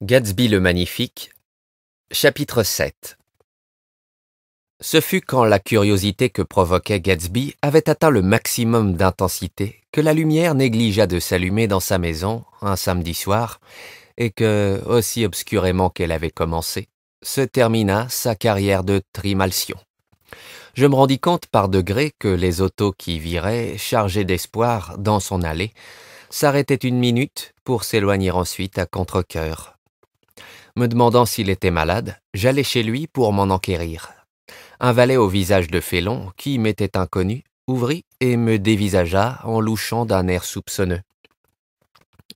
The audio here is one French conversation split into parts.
Gatsby le Magnifique, chapitre 7 Ce fut quand la curiosité que provoquait Gatsby avait atteint le maximum d'intensité que la lumière négligea de s'allumer dans sa maison un samedi soir et que, aussi obscurément qu'elle avait commencé, se termina sa carrière de trimalcion. Je me rendis compte par degrés que les autos qui viraient, chargés d'espoir, dans son allée, s'arrêtaient une minute pour s'éloigner ensuite à contre me demandant s'il était malade, j'allai chez lui pour m'en enquérir. Un valet au visage de félon, qui m'était inconnu, ouvrit et me dévisagea en louchant d'un air soupçonneux.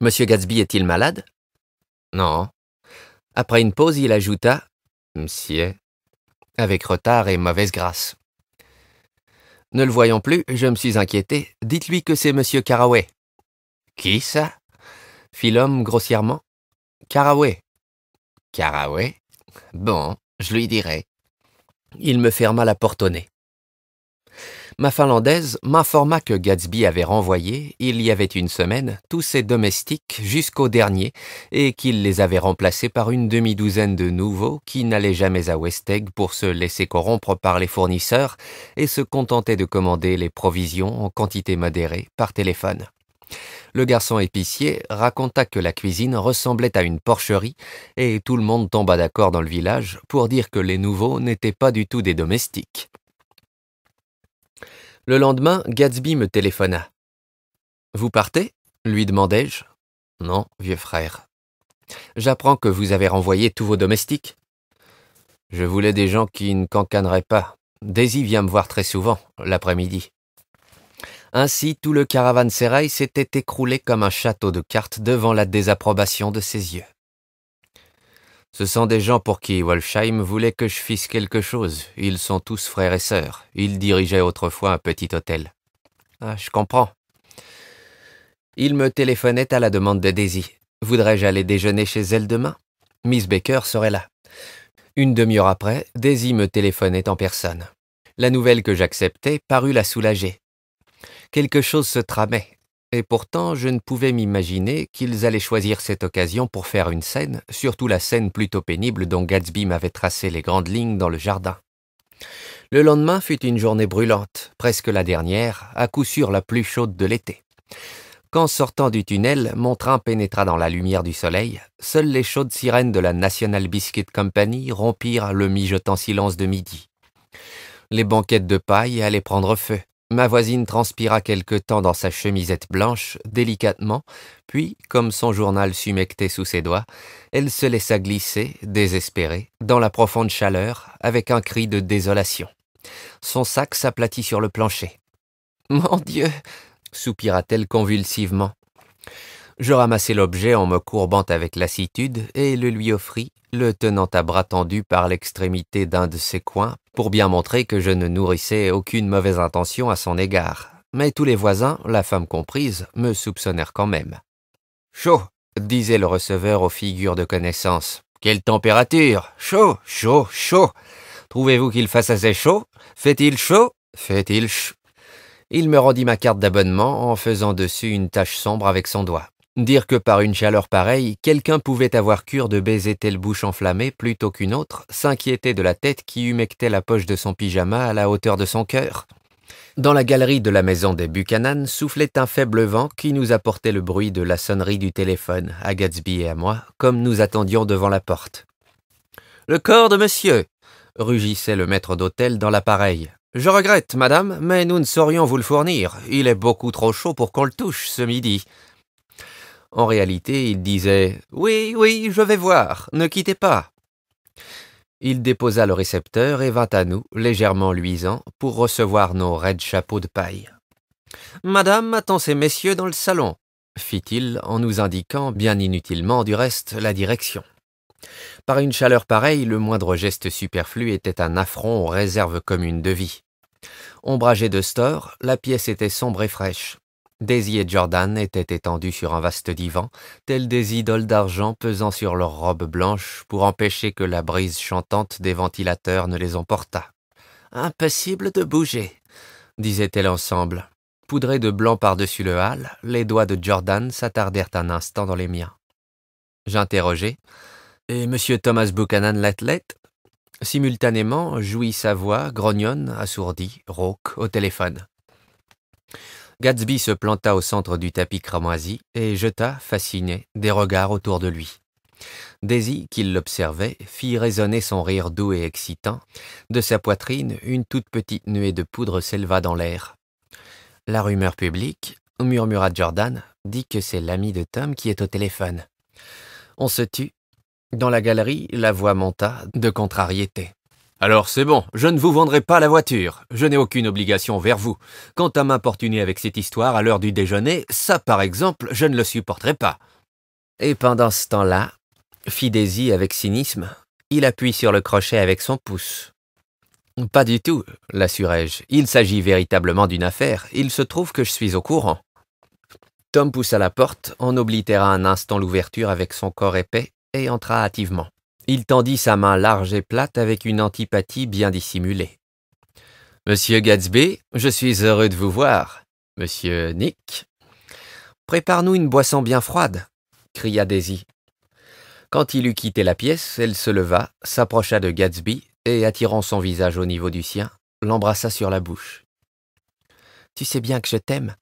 Monsieur Gatsby est-il malade Non. Après une pause, il ajouta Monsieur, avec retard et mauvaise grâce. Ne le voyant plus, je me suis inquiété. Dites-lui que c'est Monsieur Caraway. Qui ça fit l'homme grossièrement. Caraway, Caraway ah Bon, je lui dirai. Il me ferma la porte au nez. Ma Finlandaise m'informa que Gatsby avait renvoyé, il y avait une semaine, tous ses domestiques jusqu'au dernier, et qu'il les avait remplacés par une demi-douzaine de nouveaux qui n'allaient jamais à Westeg pour se laisser corrompre par les fournisseurs et se contentaient de commander les provisions en quantité modérée par téléphone. Le garçon épicier raconta que la cuisine ressemblait à une porcherie et tout le monde tomba d'accord dans le village pour dire que les nouveaux n'étaient pas du tout des domestiques. Le lendemain, Gatsby me téléphona. Vous partez lui demandai-je. Non, vieux frère. J'apprends que vous avez renvoyé tous vos domestiques. Je voulais des gens qui ne cancaneraient pas. Daisy vient me voir très souvent, l'après-midi. Ainsi, tout le caravansérail s'était écroulé comme un château de cartes devant la désapprobation de ses yeux. Ce sont des gens pour qui Wolfsheim voulait que je fisse quelque chose. Ils sont tous frères et sœurs. Ils dirigeaient autrefois un petit hôtel. Ah, je comprends. Il me téléphonait à la demande de Daisy. Voudrais-je aller déjeuner chez elle demain Miss Baker serait là. Une demi-heure après, Daisy me téléphonait en personne. La nouvelle que j'acceptais parut la soulager. Quelque chose se tramait, et pourtant je ne pouvais m'imaginer qu'ils allaient choisir cette occasion pour faire une scène, surtout la scène plutôt pénible dont Gatsby m'avait tracé les grandes lignes dans le jardin. Le lendemain fut une journée brûlante, presque la dernière, à coup sûr la plus chaude de l'été. Qu'en sortant du tunnel, mon train pénétra dans la lumière du soleil, seules les chaudes sirènes de la National Biscuit Company rompirent le mijotant silence de midi. Les banquettes de paille allaient prendre feu, Ma voisine transpira quelque temps dans sa chemisette blanche, délicatement, puis, comme son journal s'humectait sous ses doigts, elle se laissa glisser, désespérée, dans la profonde chaleur, avec un cri de désolation. Son sac s'aplatit sur le plancher. Mon Dieu soupira-t-elle convulsivement. Je ramassai l'objet en me courbant avec lassitude et le lui offris, le tenant à bras tendu par l'extrémité d'un de ses coins, pour bien montrer que je ne nourrissais aucune mauvaise intention à son égard. Mais tous les voisins, la femme comprise, me soupçonnèrent quand même. Chaud, disait le receveur aux figures de connaissance. Quelle température Chaud, chaud, chaud Trouvez-vous qu'il fasse assez chaud Fait-il chaud Fait-il ch... » il me rendit ma carte d'abonnement en faisant dessus une tache sombre avec son doigt. Dire que par une chaleur pareille, quelqu'un pouvait avoir cure de baiser telle bouche enflammée plutôt qu'une autre, s'inquiéter de la tête qui humectait la poche de son pyjama à la hauteur de son cœur. Dans la galerie de la maison des Buchanan soufflait un faible vent qui nous apportait le bruit de la sonnerie du téléphone, à Gatsby et à moi, comme nous attendions devant la porte. Le corps de monsieur rugissait le maître d'hôtel dans l'appareil. Je regrette, madame, mais nous ne saurions vous le fournir. Il est beaucoup trop chaud pour qu'on le touche ce midi. En réalité, il disait Oui, oui, je vais voir, ne quittez pas. Il déposa le récepteur et vint à nous, légèrement luisant, pour recevoir nos raides chapeaux de paille. Madame attend ces messieurs dans le salon, fit-il en nous indiquant, bien inutilement du reste, la direction. Par une chaleur pareille, le moindre geste superflu était un affront aux réserves communes de vie. Ombragée de stores, la pièce était sombre et fraîche. Daisy et Jordan étaient étendus sur un vaste divan, tels des idoles d'argent pesant sur leurs robes blanches pour empêcher que la brise chantante des ventilateurs ne les emportât. Impossible de bouger, disaient-elles ensemble. Poudrés de blanc par-dessus le hâle, les doigts de Jordan s'attardèrent un instant dans les miens. J'interrogeai. Et M. Thomas Buchanan l'athlète Simultanément, jouit sa voix, grognonne, assourdie, rauque, au téléphone. Gatsby se planta au centre du tapis cramoisi et jeta, fasciné, des regards autour de lui. Daisy, qui l'observait, fit résonner son rire doux et excitant. De sa poitrine, une toute petite nuée de poudre s'éleva dans l'air. La rumeur publique, murmura Jordan, dit que c'est l'ami de Tom qui est au téléphone. On se tut. Dans la galerie, la voix monta de contrariété. Alors c'est bon, je ne vous vendrai pas la voiture, je n'ai aucune obligation vers vous. Quant à m'importuner avec cette histoire à l'heure du déjeuner, ça par exemple, je ne le supporterai pas. Et pendant ce temps-là, fit Daisy avec cynisme, il appuie sur le crochet avec son pouce. Pas du tout, l'assurai-je. Il s'agit véritablement d'une affaire. Il se trouve que je suis au courant. Tom poussa la porte, en oblitéra un instant l'ouverture avec son corps épais et entra hâtivement. Il tendit sa main large et plate avec une antipathie bien dissimulée. Monsieur Gatsby, je suis heureux de vous voir. Monsieur Nick. Prépare-nous une boisson bien froide, cria Daisy. Quand il eut quitté la pièce, elle se leva, s'approcha de Gatsby et, attirant son visage au niveau du sien, l'embrassa sur la bouche. Tu sais bien que je t'aime,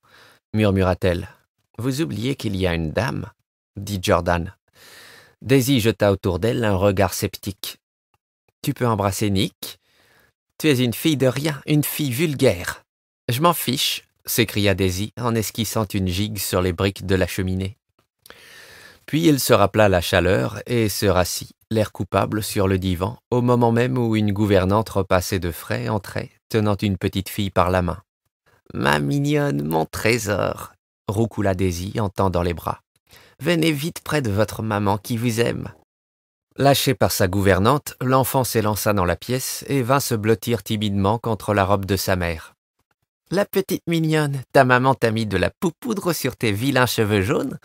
murmura-t-elle. Vous oubliez qu'il y a une dame, dit Jordan. Daisy jeta autour d'elle un regard sceptique. Tu peux embrasser Nick Tu es une fille de rien, une fille vulgaire. Je m'en fiche, s'écria Daisy en esquissant une gigue sur les briques de la cheminée. Puis il se rappela la chaleur et se rassit, l'air coupable, sur le divan, au moment même où une gouvernante repassée de frais entrait, tenant une petite fille par la main. Ma mignonne, mon trésor, roucoula Daisy en tendant les bras venez vite près de votre maman qui vous aime. Lâché par sa gouvernante, l'enfant s'élança dans la pièce et vint se blottir timidement contre la robe de sa mère. La petite mignonne, ta maman t'a mis de la poupoudre sur tes vilains cheveux jaunes.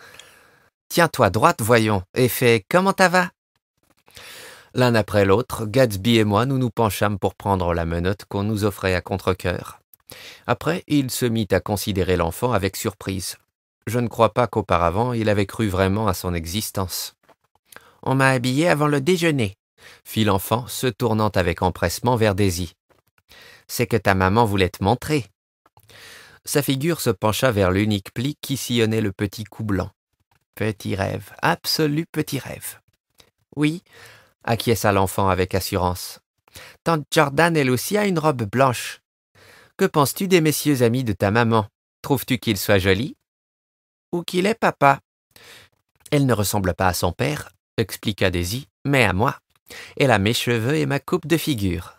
Tiens-toi droite, voyons, et fais comment ça va L'un après l'autre, Gatsby et moi, nous nous penchâmes pour prendre la menotte qu'on nous offrait à contre Après, il se mit à considérer l'enfant avec surprise je ne crois pas qu'auparavant il avait cru vraiment à son existence. On m'a habillé avant le déjeuner, fit l'enfant, se tournant avec empressement vers Daisy. C'est que ta maman voulait te montrer. Sa figure se pencha vers l'unique pli qui sillonnait le petit cou blanc. Petit rêve, absolu petit rêve. Oui, acquiesça l'enfant avec assurance. Tante Jordan, elle aussi, a une robe blanche. Que penses-tu des messieurs amis de ta maman Trouves-tu qu'ils soient jolis qu'il est papa. Elle ne ressemble pas à son père, expliqua Daisy, mais à moi. Elle a mes cheveux et ma coupe de figure.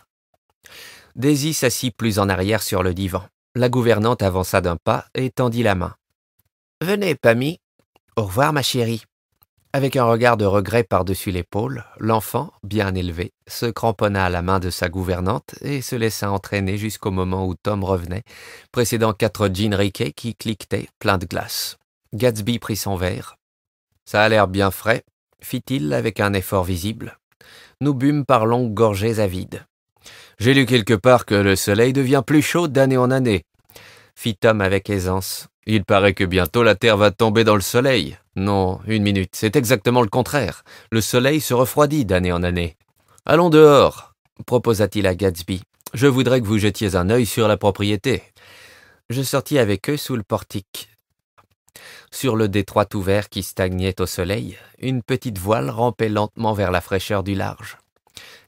Daisy s'assit plus en arrière sur le divan. La gouvernante avança d'un pas et tendit la main. Venez, Pammy. Au revoir, ma chérie. Avec un regard de regret par-dessus l'épaule, l'enfant, bien élevé, se cramponna à la main de sa gouvernante et se laissa entraîner jusqu'au moment où Tom revenait, précédant quatre jeans riquets qui cliquetaient pleins de glace. Gatsby prit son verre. Ça a l'air bien frais, fit-il avec un effort visible. Nous bûmes par longues gorgées à vide. J'ai lu quelque part que le soleil devient plus chaud d'année en année, fit Tom avec aisance. Il paraît que bientôt la Terre va tomber dans le soleil. Non, une minute, c'est exactement le contraire. Le soleil se refroidit d'année en année. Allons dehors, proposa-t-il à Gatsby. Je voudrais que vous jetiez un œil sur la propriété. Je sortis avec eux sous le portique. Sur le détroit ouvert qui stagnait au soleil, une petite voile rampait lentement vers la fraîcheur du large.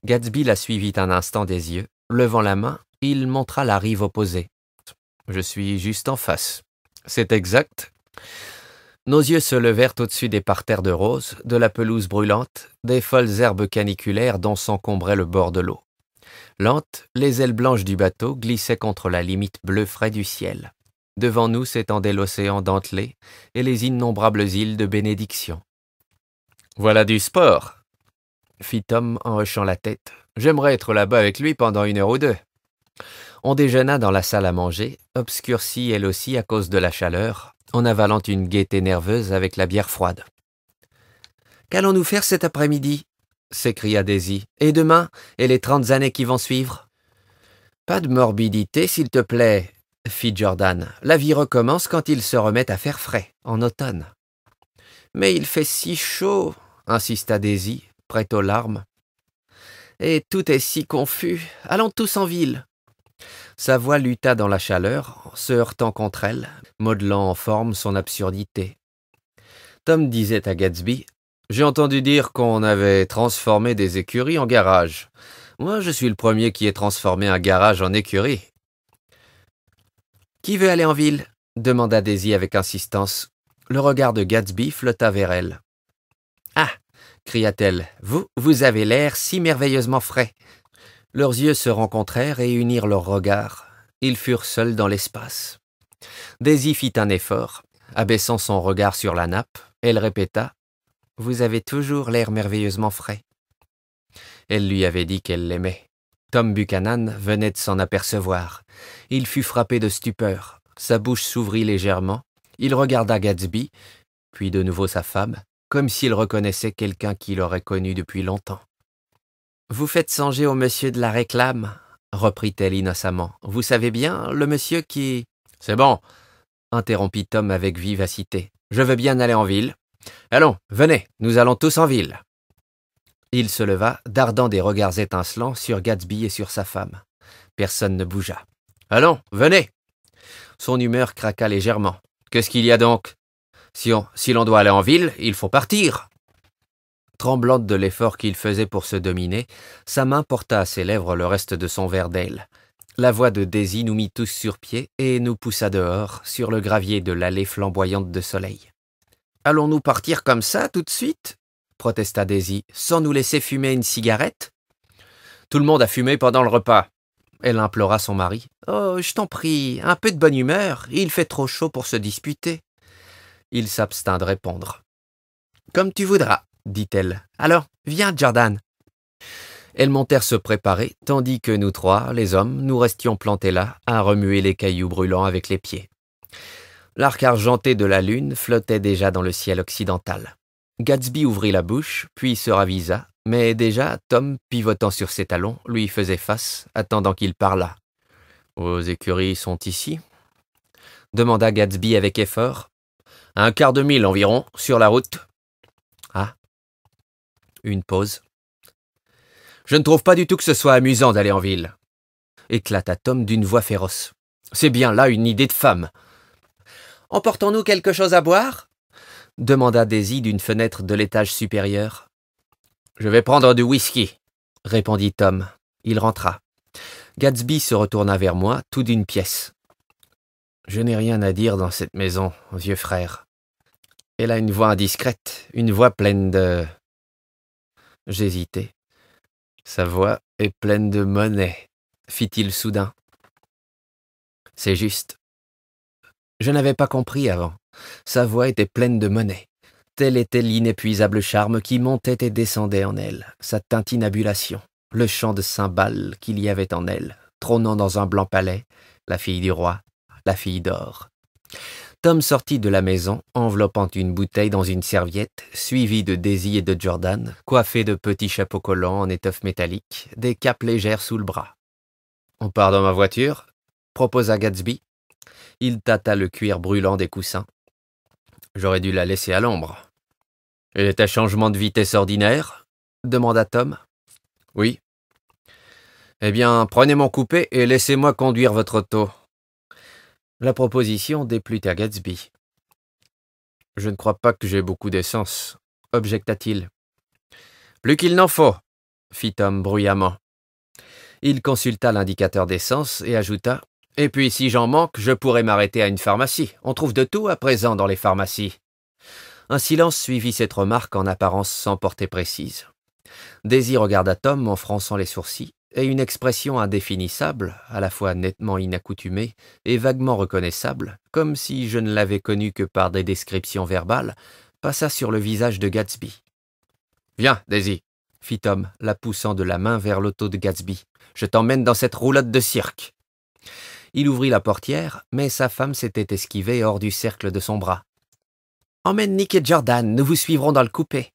Gatsby la suivit un instant des yeux. Levant la main, il montra la rive opposée. Je suis juste en face. C'est exact. Nos yeux se levèrent au-dessus des parterres de roses, de la pelouse brûlante, des folles herbes caniculaires dont s'encombrait le bord de l'eau. Lente, les ailes blanches du bateau glissaient contre la limite bleu frais du ciel. Devant nous s'étendait l'océan dentelé et les innombrables îles de bénédiction. Voilà du sport, fit Tom en hochant la tête. J'aimerais être là-bas avec lui pendant une heure ou deux. On déjeuna dans la salle à manger, obscurcie elle aussi à cause de la chaleur, en avalant une gaieté nerveuse avec la bière froide. Qu'allons-nous faire cet après-midi s'écria Daisy. Et demain Et les trente années qui vont suivre Pas de morbidité, s'il te plaît, fit Jordan. La vie recommence quand il se remet à faire frais, en automne. Mais il fait si chaud, insista Daisy, prête aux larmes. Et tout est si confus. Allons tous en ville. Sa voix lutta dans la chaleur, se heurtant contre elle, modelant en forme son absurdité. Tom disait à Gatsby J'ai entendu dire qu'on avait transformé des écuries en garages. Moi, je suis le premier qui ait transformé un garage en écurie. Qui veut aller en ville demanda Daisy avec insistance. Le regard de Gatsby flotta vers elle. Ah cria-t-elle, vous, vous avez l'air si merveilleusement frais. Leurs yeux se rencontrèrent et unirent leurs regards. Ils furent seuls dans l'espace. Daisy fit un effort. Abaissant son regard sur la nappe, elle répéta Vous avez toujours l'air merveilleusement frais. Elle lui avait dit qu'elle l'aimait. Tom Buchanan venait de s'en apercevoir. Il fut frappé de stupeur. Sa bouche s'ouvrit légèrement. Il regarda Gatsby, puis de nouveau sa femme, comme s'il reconnaissait quelqu'un qu'il aurait connu depuis longtemps. Vous faites songer au monsieur de la réclame, reprit-elle innocemment. Vous savez bien, le monsieur qui. C'est bon, interrompit Tom avec vivacité. Je veux bien aller en ville. Allons, venez, nous allons tous en ville. Il se leva, dardant des regards étincelants sur Gatsby et sur sa femme. Personne ne bougea. Allons, venez Son humeur craqua légèrement. Qu'est-ce qu'il y a donc Si l'on si doit aller en ville, il faut partir Tremblante de l'effort qu'il faisait pour se dominer, sa main porta à ses lèvres le reste de son verre d'ailes. La voix de Daisy nous mit tous sur pied et nous poussa dehors, sur le gravier de l'allée flamboyante de soleil. Allons-nous partir comme ça tout de suite protesta Daisy, sans nous laisser fumer une cigarette Tout le monde a fumé pendant le repas. Elle implora son mari. Oh, je t'en prie, un peu de bonne humeur, il fait trop chaud pour se disputer. Il s'abstint de répondre. Comme tu voudras, dit-elle. Alors, viens, Jordan. Elles montèrent se préparer, tandis que nous trois, les hommes, nous restions plantés là, à remuer les cailloux brûlants avec les pieds. L'arc argenté de la lune flottait déjà dans le ciel occidental. Gatsby ouvrit la bouche, puis se ravisa, mais déjà Tom, pivotant sur ses talons, lui faisait face, attendant qu'il parlât. Vos écuries sont ici demanda Gatsby avec effort. Un quart de mille environ, sur la route. Ah. Une pause. Je ne trouve pas du tout que ce soit amusant d'aller en ville, éclata Tom d'une voix féroce. C'est bien là une idée de femme. Emportons-nous quelque chose à boire demanda Daisy d'une fenêtre de l'étage supérieur. Je vais prendre du whisky, répondit Tom. Il rentra. Gatsby se retourna vers moi, tout d'une pièce. Je n'ai rien à dire dans cette maison, vieux frère. Elle a une voix indiscrète, une voix pleine de. J'hésitai. Sa voix est pleine de monnaie, fit-il soudain. C'est juste. Je n'avais pas compris avant. Sa voix était pleine de monnaie. Tel était l'inépuisable charme qui montait et descendait en elle, sa tintinabulation, le chant de cymbales qu'il y avait en elle, trônant dans un blanc palais, la fille du roi, la fille d'or. Tom sortit de la maison, enveloppant une bouteille dans une serviette, suivi de Daisy et de Jordan, coiffés de petits chapeaux collants en étoffe métallique, des capes légères sous le bras. On part dans ma voiture proposa Gatsby. Il tâta le cuir brûlant des coussins, J'aurais dû la laisser à l'ombre. Elle est à changement de vitesse ordinaire demanda Tom. Oui. Eh bien, prenez mon coupé et laissez-moi conduire votre auto. La proposition déplut à Gatsby. Je ne crois pas que j'ai beaucoup d'essence, objecta-t-il. Plus qu'il n'en faut, fit Tom bruyamment. Il consulta l'indicateur d'essence et ajouta et puis si j'en manque, je pourrais m'arrêter à une pharmacie. On trouve de tout à présent dans les pharmacies. Un silence suivit cette remarque en apparence sans portée précise. Daisy regarda Tom en fronçant les sourcils, et une expression indéfinissable, à la fois nettement inaccoutumée et vaguement reconnaissable, comme si je ne l'avais connue que par des descriptions verbales, passa sur le visage de Gatsby. Viens, Daisy, fit Tom, la poussant de la main vers l'auto de Gatsby. Je t'emmène dans cette roulotte de cirque. Il ouvrit la portière, mais sa femme s'était esquivée hors du cercle de son bras. Emmène Nick et Jordan, nous vous suivrons dans le coupé.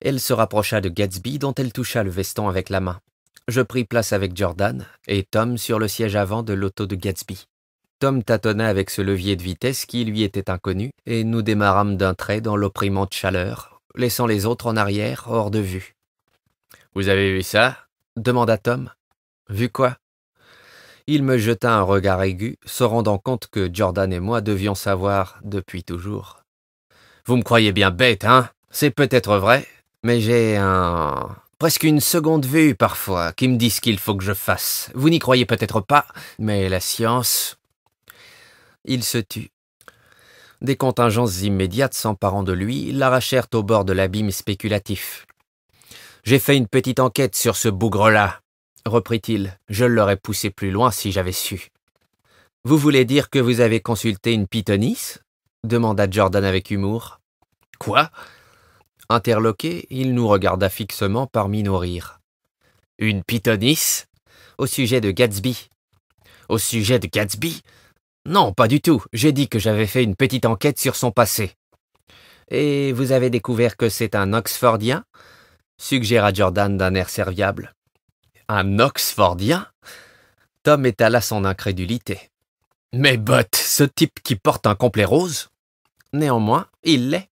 Elle se rapprocha de Gatsby, dont elle toucha le veston avec la main. Je pris place avec Jordan et Tom sur le siège avant de l'auto de Gatsby. Tom tâtonna avec ce levier de vitesse qui lui était inconnu, et nous démarrâmes d'un trait dans l'opprimante chaleur, laissant les autres en arrière, hors de vue. Vous avez vu ça demanda Tom. Vu quoi il me jeta un regard aigu, se rendant compte que Jordan et moi devions savoir depuis toujours. Vous me croyez bien bête, hein C'est peut-être vrai, mais j'ai un... presque une seconde vue parfois qui me dit ce qu'il faut que je fasse. Vous n'y croyez peut-être pas, mais la science... Il se tut. Des contingences immédiates s'emparant de lui l'arrachèrent au bord de l'abîme spéculatif. J'ai fait une petite enquête sur ce bougre-là, reprit-il, je l'aurais poussé plus loin si j'avais su. Vous voulez dire que vous avez consulté une pythonisse demanda Jordan avec humour. Quoi Interloqué, il nous regarda fixement parmi nos rires. Une pythonisse Au sujet de Gatsby. Au sujet de Gatsby Non, pas du tout. J'ai dit que j'avais fait une petite enquête sur son passé. Et vous avez découvert que c'est un Oxfordien suggéra Jordan d'un air serviable. Un Oxfordien Tom étala son incrédulité. Mais botte, ce type qui porte un complet rose Néanmoins, il l'est.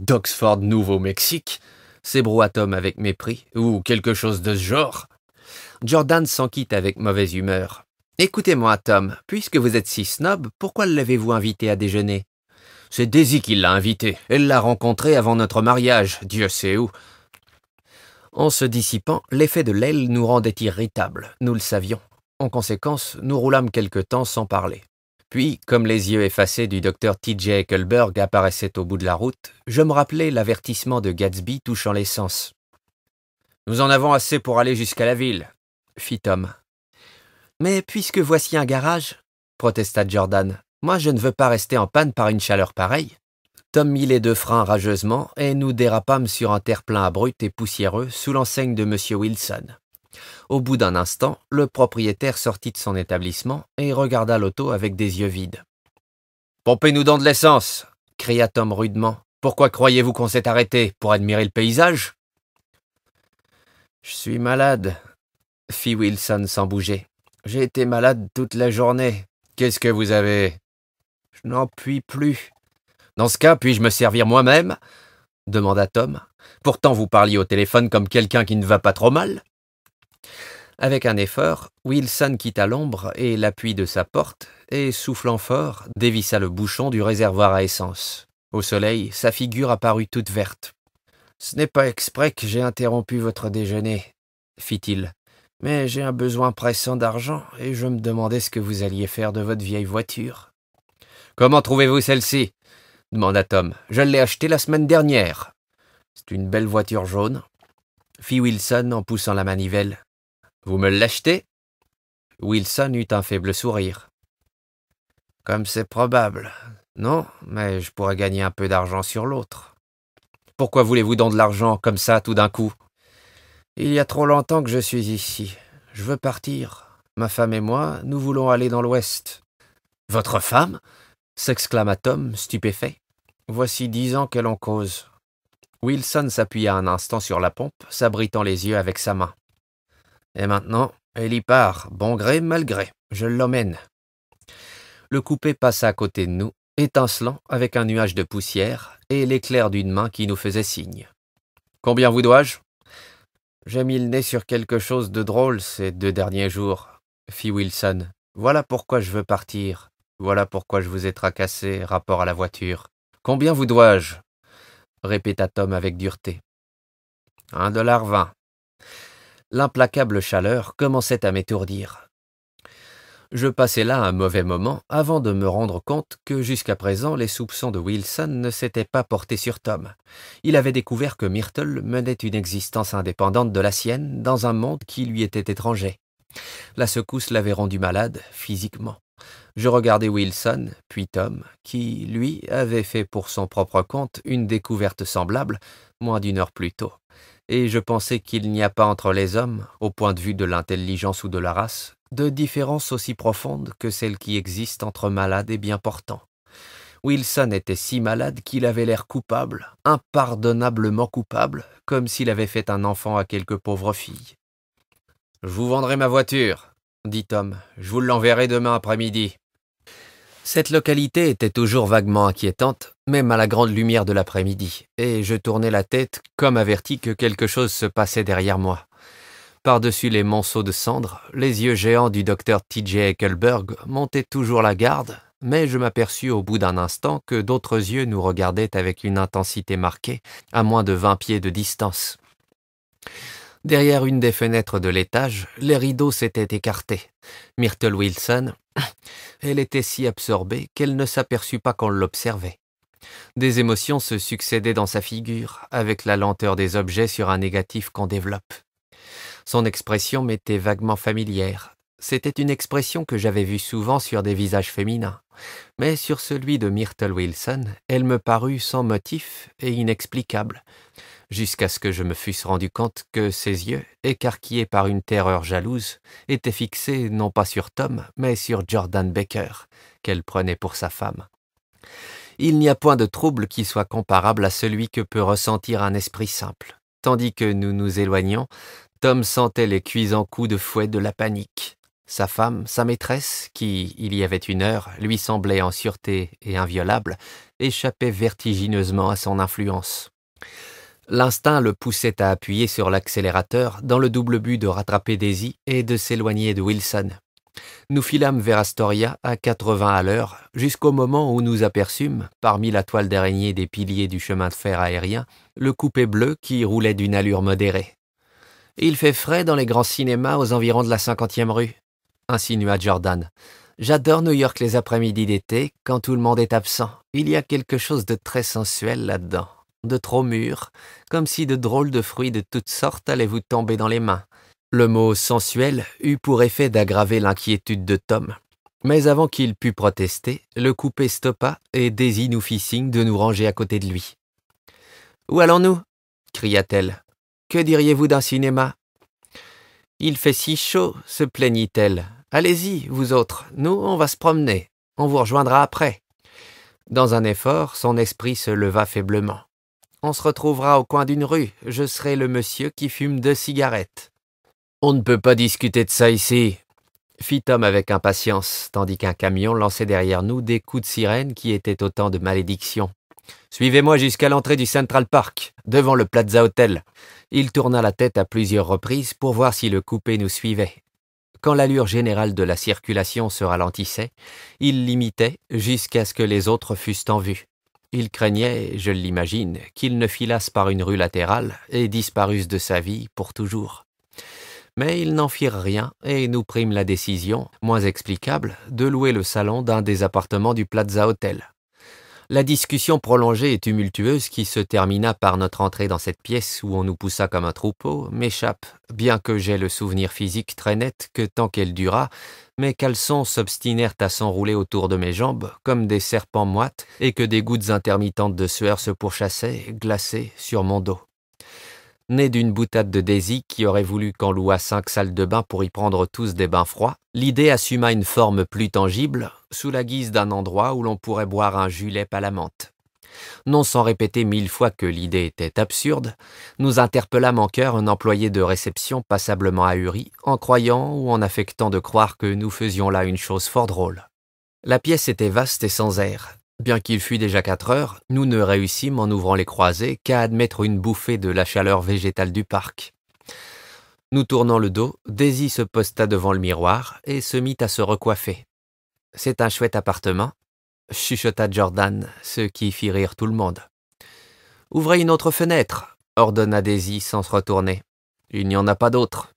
D'Oxford, Nouveau-Mexique s'ébroua Tom avec mépris, ou quelque chose de ce genre. Jordan s'en quitte avec mauvaise humeur. Écoutez-moi, Tom, puisque vous êtes si snob, pourquoi l'avez-vous invité à déjeuner C'est Daisy qui l'a invité. Elle l'a rencontré avant notre mariage, Dieu sait où. En se dissipant, l'effet de l'aile nous rendait irritables, nous le savions. En conséquence, nous roulâmes quelque temps sans parler. Puis, comme les yeux effacés du docteur T.J. Eckelberg apparaissaient au bout de la route, je me rappelais l'avertissement de Gatsby touchant l'essence. Nous en avons assez pour aller jusqu'à la ville, fit Tom. Mais puisque voici un garage, protesta Jordan, moi je ne veux pas rester en panne par une chaleur pareille. Tom mit les deux freins rageusement et nous dérapâmes sur un terre-plein abrupt et poussiéreux sous l'enseigne de M. Wilson. Au bout d'un instant, le propriétaire sortit de son établissement et regarda l'auto avec des yeux vides. Pompez-nous dans de l'essence cria Tom rudement. Pourquoi croyez-vous qu'on s'est arrêté Pour admirer le paysage Je suis malade, fit Wilson sans bouger. J'ai été malade toute la journée. Qu'est-ce que vous avez Je n'en puis plus. Dans ce cas, puis-je me servir moi-même demanda Tom. Pourtant, vous parliez au téléphone comme quelqu'un qui ne va pas trop mal. Avec un effort, Wilson quitta l'ombre et l'appui de sa porte, et, soufflant fort, dévissa le bouchon du réservoir à essence. Au soleil, sa figure apparut toute verte. Ce n'est pas exprès que j'ai interrompu votre déjeuner, fit-il, mais j'ai un besoin pressant d'argent, et je me demandais ce que vous alliez faire de votre vieille voiture. Comment trouvez-vous celle-ci demanda Tom. Je l'ai acheté la semaine dernière. C'est une belle voiture jaune, fit Wilson en poussant la manivelle. Vous me l'achetez Wilson eut un faible sourire. Comme c'est probable. Non, mais je pourrais gagner un peu d'argent sur l'autre. Pourquoi voulez-vous donc de l'argent comme ça tout d'un coup Il y a trop longtemps que je suis ici. Je veux partir. Ma femme et moi, nous voulons aller dans l'Ouest. Votre femme s'exclama Tom, stupéfait. Voici dix ans qu'elle en cause. Wilson s'appuya un instant sur la pompe, s'abritant les yeux avec sa main. Et maintenant, elle y part, bon gré, mal gré, je l'emmène. Le coupé passa à côté de nous, étincelant avec un nuage de poussière et l'éclair d'une main qui nous faisait signe. Combien vous dois-je J'ai mis le nez sur quelque chose de drôle ces deux derniers jours, fit Wilson. Voilà pourquoi je veux partir. Voilà pourquoi je vous ai tracassé, rapport à la voiture. Combien vous dois-je répéta Tom avec dureté. Un dollar vingt. L'implacable chaleur commençait à m'étourdir. Je passais là un mauvais moment avant de me rendre compte que jusqu'à présent les soupçons de Wilson ne s'étaient pas portés sur Tom. Il avait découvert que Myrtle menait une existence indépendante de la sienne dans un monde qui lui était étranger. La secousse l'avait rendu malade physiquement. Je regardais Wilson, puis Tom, qui, lui, avait fait pour son propre compte une découverte semblable, moins d'une heure plus tôt, et je pensais qu'il n'y a pas entre les hommes, au point de vue de l'intelligence ou de la race, de différence aussi profonde que celle qui existe entre malades et bien portants. Wilson était si malade qu'il avait l'air coupable, impardonnablement coupable, comme s'il avait fait un enfant à quelque pauvre fille. Je vous vendrai ma voiture, dit Tom. Je vous l'enverrai demain après-midi. Cette localité était toujours vaguement inquiétante, même à la grande lumière de l'après-midi, et je tournais la tête comme averti que quelque chose se passait derrière moi. Par-dessus les monceaux de cendres, les yeux géants du docteur T.J. Eckelberg montaient toujours la garde, mais je m'aperçus au bout d'un instant que d'autres yeux nous regardaient avec une intensité marquée, à moins de vingt pieds de distance. Derrière une des fenêtres de l'étage, les rideaux s'étaient écartés. Myrtle Wilson, elle était si absorbée qu'elle ne s'aperçut pas qu'on l'observait. Des émotions se succédaient dans sa figure, avec la lenteur des objets sur un négatif qu'on développe. Son expression m'était vaguement familière. C'était une expression que j'avais vue souvent sur des visages féminins. Mais sur celui de Myrtle Wilson, elle me parut sans motif et inexplicable, jusqu'à ce que je me fusse rendu compte que ses yeux, écarquillés par une terreur jalouse, étaient fixés non pas sur Tom, mais sur Jordan Baker, qu'elle prenait pour sa femme. Il n'y a point de trouble qui soit comparable à celui que peut ressentir un esprit simple. Tandis que nous nous éloignions, Tom sentait les cuisants coups de fouet de la panique. Sa femme, sa maîtresse, qui, il y avait une heure, lui semblait en sûreté et inviolable, échappait vertigineusement à son influence. L'instinct le poussait à appuyer sur l'accélérateur dans le double but de rattraper Daisy et de s'éloigner de Wilson. Nous filâmes vers Astoria à 80 à l'heure, jusqu'au moment où nous aperçûmes, parmi la toile d'araignée des piliers du chemin de fer aérien, le coupé bleu qui roulait d'une allure modérée. Il fait frais dans les grands cinémas aux environs de la cinquantième rue, insinua Jordan. J'adore New York les après-midi d'été, quand tout le monde est absent. Il y a quelque chose de très sensuel là-dedans de trop mûrs, comme si de drôles de fruits de toutes sortes allaient vous tomber dans les mains. Le mot sensuel eut pour effet d'aggraver l'inquiétude de Tom. Mais avant qu'il pût protester, le coupé stoppa et Daisy nous fit signe de nous ranger à côté de lui. Où allons-nous cria-t-elle. Que diriez-vous d'un cinéma Il fait si chaud, se plaignit-elle. Allez-y, vous autres, nous, on va se promener. On vous rejoindra après. Dans un effort, son esprit se leva faiblement. On se retrouvera au coin d'une rue. Je serai le monsieur qui fume deux cigarettes. On ne peut pas discuter de ça ici, fit Tom avec impatience, tandis qu'un camion lançait derrière nous des coups de sirène qui étaient autant de malédictions. Suivez-moi jusqu'à l'entrée du Central Park, devant le Plaza Hotel. Il tourna la tête à plusieurs reprises pour voir si le coupé nous suivait. Quand l'allure générale de la circulation se ralentissait, il l'imitait jusqu'à ce que les autres fussent en vue. Il craignait, je l'imagine, qu'ils ne filassent par une rue latérale et disparussent de sa vie pour toujours. Mais ils n'en firent rien et nous prîmes la décision, moins explicable, de louer le salon d'un des appartements du Plaza Hotel. La discussion prolongée et tumultueuse qui se termina par notre entrée dans cette pièce où on nous poussa comme un troupeau m'échappe, bien que j'aie le souvenir physique très net que tant qu'elle dura, mes caleçons s'obstinèrent à s'enrouler autour de mes jambes comme des serpents moites et que des gouttes intermittentes de sueur se pourchassaient, glacées, sur mon dos. Né d'une boutade de Daisy qui aurait voulu qu'on loua cinq salles de bain pour y prendre tous des bains froids, l'idée assuma une forme plus tangible, sous la guise d'un endroit où l'on pourrait boire un jus à la menthe. Non sans répéter mille fois que l'idée était absurde, nous interpellâmes en cœur un employé de réception passablement ahuri, en croyant ou en affectant de croire que nous faisions là une chose fort drôle. La pièce était vaste et sans air, Bien qu'il fût déjà quatre heures, nous ne réussîmes en ouvrant les croisées qu'à admettre une bouffée de la chaleur végétale du parc. Nous tournant le dos, Daisy se posta devant le miroir et se mit à se recoiffer. C'est un chouette appartement, chuchota Jordan, ce qui fit rire tout le monde. Ouvrez une autre fenêtre, ordonna Daisy sans se retourner. Il n'y en a pas d'autre.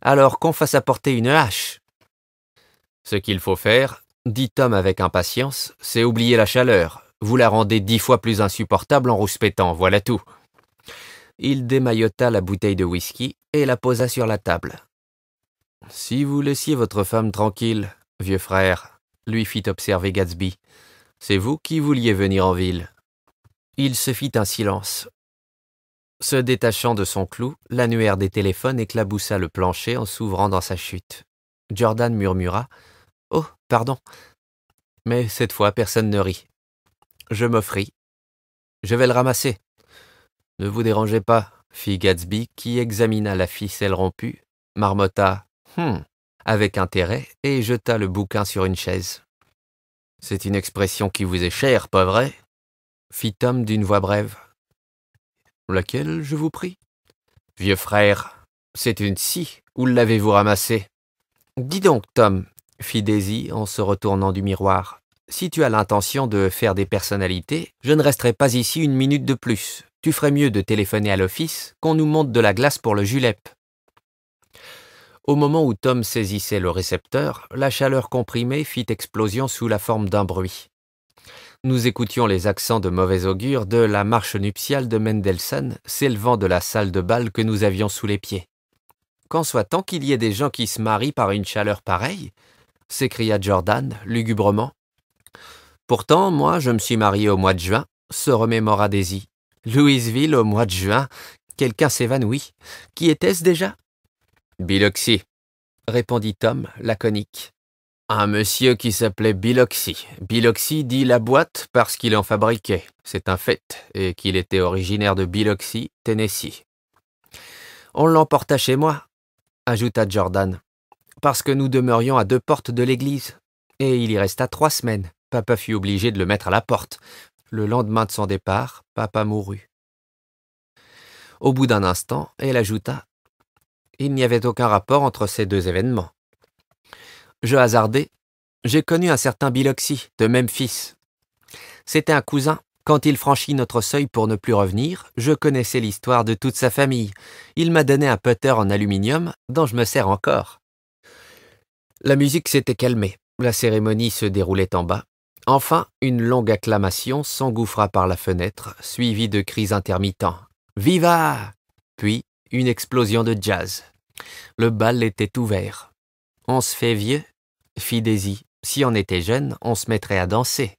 Alors qu'on fasse apporter une hache. Ce qu'il faut faire, dit Tom avec impatience, c'est oublier la chaleur. Vous la rendez dix fois plus insupportable en rouspétant, voilà tout. Il démaillota la bouteille de whisky et la posa sur la table. Si vous laissiez votre femme tranquille, vieux frère, lui fit observer Gatsby, c'est vous qui vouliez venir en ville. Il se fit un silence. Se détachant de son clou, l'annuaire des téléphones éclaboussa le plancher en s'ouvrant dans sa chute. Jordan murmura Oh, pardon. Mais cette fois, personne ne rit. Je m'offris. Je vais le ramasser. Ne vous dérangez pas, fit Gatsby, qui examina la ficelle rompue, marmotta Hum avec intérêt et jeta le bouquin sur une chaise. C'est une expression qui vous est chère, pas vrai fit Tom d'une voix brève. Laquelle, je vous prie Vieux frère, c'est une scie, où l'avez-vous ramassée Dis donc, Tom, fit Daisy en se retournant du miroir. Si tu as l'intention de faire des personnalités, je ne resterai pas ici une minute de plus. Tu ferais mieux de téléphoner à l'office qu'on nous monte de la glace pour le julep. Au moment où Tom saisissait le récepteur, la chaleur comprimée fit explosion sous la forme d'un bruit. Nous écoutions les accents de mauvais augure de la marche nuptiale de Mendelssohn s'élevant de la salle de bal que nous avions sous les pieds. Qu'en soit tant qu'il y ait des gens qui se marient par une chaleur pareille s'écria Jordan, lugubrement. Pourtant, moi, je me suis marié au mois de juin, se remémora Daisy. Louisville au mois de juin, quelqu'un s'évanouit. Qui était-ce déjà Biloxi, répondit Tom, laconique. Un monsieur qui s'appelait Biloxi. Biloxi dit la boîte parce qu'il en fabriquait, c'est un fait, et qu'il était originaire de Biloxi, Tennessee. On l'emporta chez moi, ajouta Jordan parce que nous demeurions à deux portes de l'église, et il y resta trois semaines. Papa fut obligé de le mettre à la porte. Le lendemain de son départ, papa mourut. Au bout d'un instant, elle ajouta Il n'y avait aucun rapport entre ces deux événements. Je hasardai J'ai connu un certain Biloxi, de Memphis. C'était un cousin. Quand il franchit notre seuil pour ne plus revenir, je connaissais l'histoire de toute sa famille. Il m'a donné un putter en aluminium, dont je me sers encore. La musique s'était calmée, la cérémonie se déroulait en bas. Enfin, une longue acclamation s'engouffra par la fenêtre, suivie de cris intermittents. Viva Puis, une explosion de jazz. Le bal était ouvert. On se fait vieux fit Daisy. Si on était jeune, on se mettrait à danser.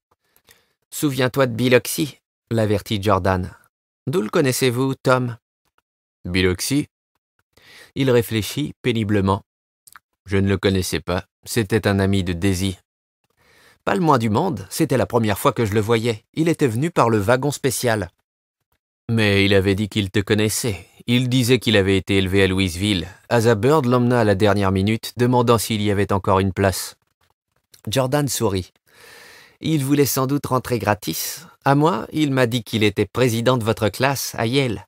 Souviens-toi de Biloxi, l'avertit Jordan. D'où le connaissez-vous, Tom Biloxi Il réfléchit péniblement. Je ne le connaissais pas, c'était un ami de Daisy. Pas le moins du monde, c'était la première fois que je le voyais. Il était venu par le wagon spécial. Mais il avait dit qu'il te connaissait. Il disait qu'il avait été élevé à Louisville. Asa Bird l'emmena à la dernière minute, demandant s'il y avait encore une place. Jordan sourit. Il voulait sans doute rentrer gratis. À moi, il m'a dit qu'il était président de votre classe à Yale.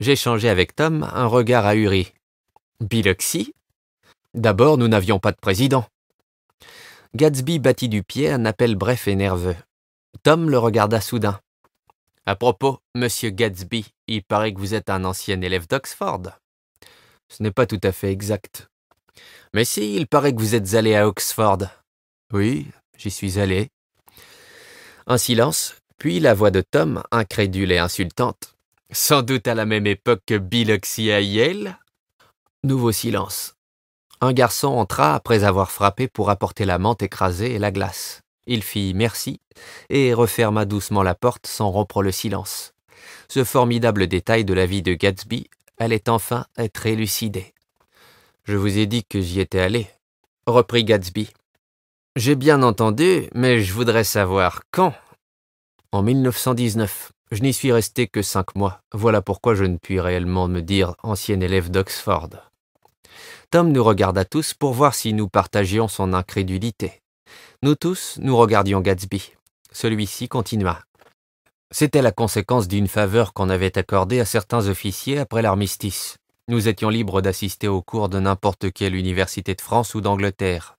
J'échangeai avec Tom un regard ahuri. Biloxi D'abord, nous n'avions pas de président. Gatsby battit du pied un appel bref et nerveux. Tom le regarda soudain. À propos, monsieur Gatsby, il paraît que vous êtes un ancien élève d'Oxford. Ce n'est pas tout à fait exact. Mais si, il paraît que vous êtes allé à Oxford. Oui, j'y suis allé. Un silence, puis la voix de Tom, incrédule et insultante. Sans doute à la même époque que Biloxi à Yale Nouveau silence un garçon entra après avoir frappé pour apporter la menthe écrasée et la glace. Il fit merci et referma doucement la porte sans rompre le silence. Ce formidable détail de la vie de Gatsby allait enfin être élucidé. Je vous ai dit que j'y étais allé, reprit Gatsby. J'ai bien entendu, mais je voudrais savoir quand. En 1919. Je n'y suis resté que cinq mois. Voilà pourquoi je ne puis réellement me dire ancien élève d'Oxford. Tom nous regarda tous pour voir si nous partagions son incrédulité. Nous tous, nous regardions Gatsby. Celui-ci continua. C'était la conséquence d'une faveur qu'on avait accordée à certains officiers après l'armistice. Nous étions libres d'assister aux cours de n'importe quelle université de France ou d'Angleterre.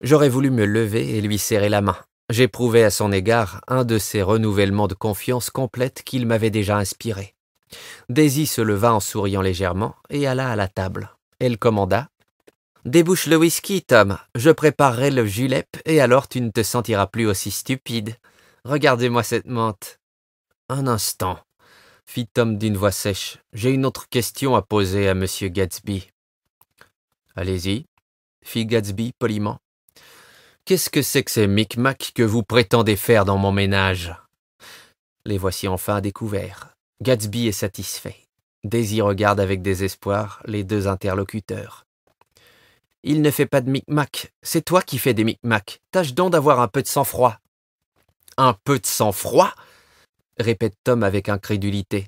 J'aurais voulu me lever et lui serrer la main. J'éprouvais à son égard un de ces renouvellements de confiance complète qu'il m'avait déjà inspiré. Daisy se leva en souriant légèrement et alla à la table elle commanda Débouche le whisky, Tom. Je préparerai le julep et alors tu ne te sentiras plus aussi stupide. Regardez-moi cette menthe. Un instant, fit Tom d'une voix sèche. J'ai une autre question à poser à Monsieur Gatsby. Allez-y, fit Gatsby poliment. Qu'est-ce que c'est que ces micmacs que vous prétendez faire dans mon ménage Les voici enfin découverts. découvert. Gatsby est satisfait. Daisy regarde avec désespoir les deux interlocuteurs. Il ne fait pas de micmac, c'est toi qui fais des micmacs. Tâche donc d'avoir un peu de sang-froid. Un peu de sang-froid répète Tom avec incrédulité.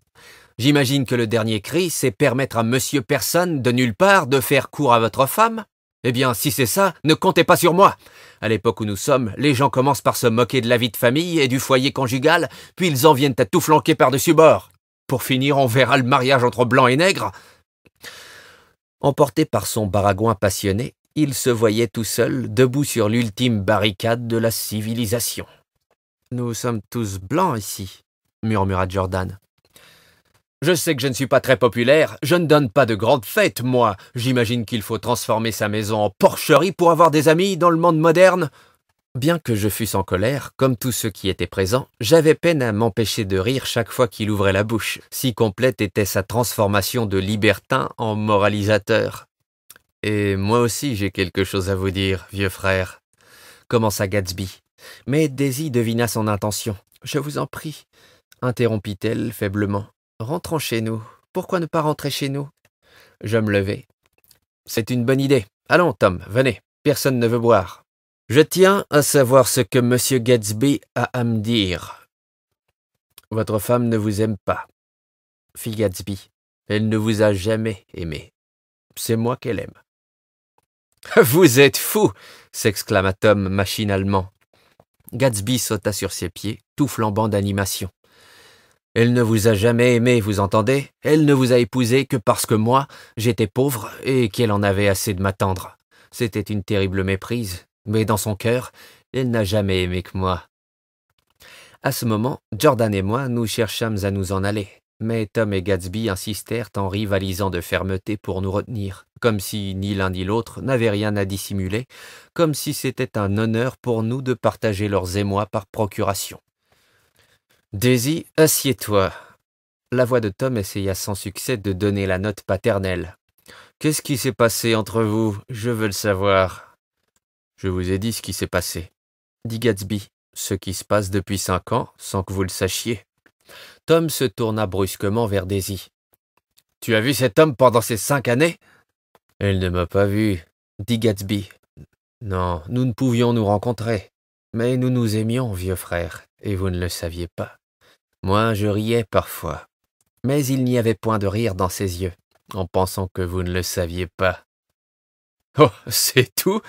J'imagine que le dernier cri, c'est permettre à monsieur personne de nulle part de faire court à votre femme. Eh bien, si c'est ça, ne comptez pas sur moi. À l'époque où nous sommes, les gens commencent par se moquer de la vie de famille et du foyer conjugal, puis ils en viennent à tout flanquer par-dessus bord. Pour finir, on verra le mariage entre blanc et nègre. Emporté par son baragouin passionné, il se voyait tout seul, debout sur l'ultime barricade de la civilisation. Nous sommes tous blancs ici, murmura Jordan. Je sais que je ne suis pas très populaire, je ne donne pas de grandes fêtes, moi. J'imagine qu'il faut transformer sa maison en porcherie pour avoir des amis dans le monde moderne. Bien que je fusse en colère, comme tous ceux qui étaient présents, j'avais peine à m'empêcher de rire chaque fois qu'il ouvrait la bouche, si complète était sa transformation de libertin en moralisateur. Et moi aussi j'ai quelque chose à vous dire, vieux frère, commença Gatsby. Mais Daisy devina son intention. Je vous en prie, interrompit-elle faiblement. Rentrons chez nous. Pourquoi ne pas rentrer chez nous Je me levai. C'est une bonne idée. Allons, Tom, venez. Personne ne veut boire. Je tiens à savoir ce que M. Gatsby a à me dire. Votre femme ne vous aime pas, fit Gatsby. Elle ne vous a jamais aimé. C'est moi qu'elle aime. Vous êtes fou s'exclama Tom machinalement. Gatsby sauta sur ses pieds, tout flambant d'animation. Elle ne vous a jamais aimé, vous entendez Elle ne vous a épousé que parce que moi, j'étais pauvre et qu'elle en avait assez de m'attendre. C'était une terrible méprise, mais dans son cœur, elle n'a jamais aimé que moi. À ce moment, Jordan et moi, nous cherchâmes à nous en aller, mais Tom et Gatsby insistèrent en rivalisant de fermeté pour nous retenir, comme si ni l'un ni l'autre n'avaient rien à dissimuler, comme si c'était un honneur pour nous de partager leurs émois par procuration. Daisy, assieds-toi. La voix de Tom essaya sans succès de donner la note paternelle. Qu'est-ce qui s'est passé entre vous Je veux le savoir. Je vous ai dit ce qui s'est passé, dit Gatsby, ce qui se passe depuis cinq ans sans que vous le sachiez. Tom se tourna brusquement vers Daisy. Tu as vu cet homme pendant ces cinq années Elle ne m'a pas vu, dit Gatsby. Non, nous ne pouvions nous rencontrer. Mais nous nous aimions, vieux frère, et vous ne le saviez pas. Moi, je riais parfois. Mais il n'y avait point de rire dans ses yeux, en pensant que vous ne le saviez pas. Oh, c'est tout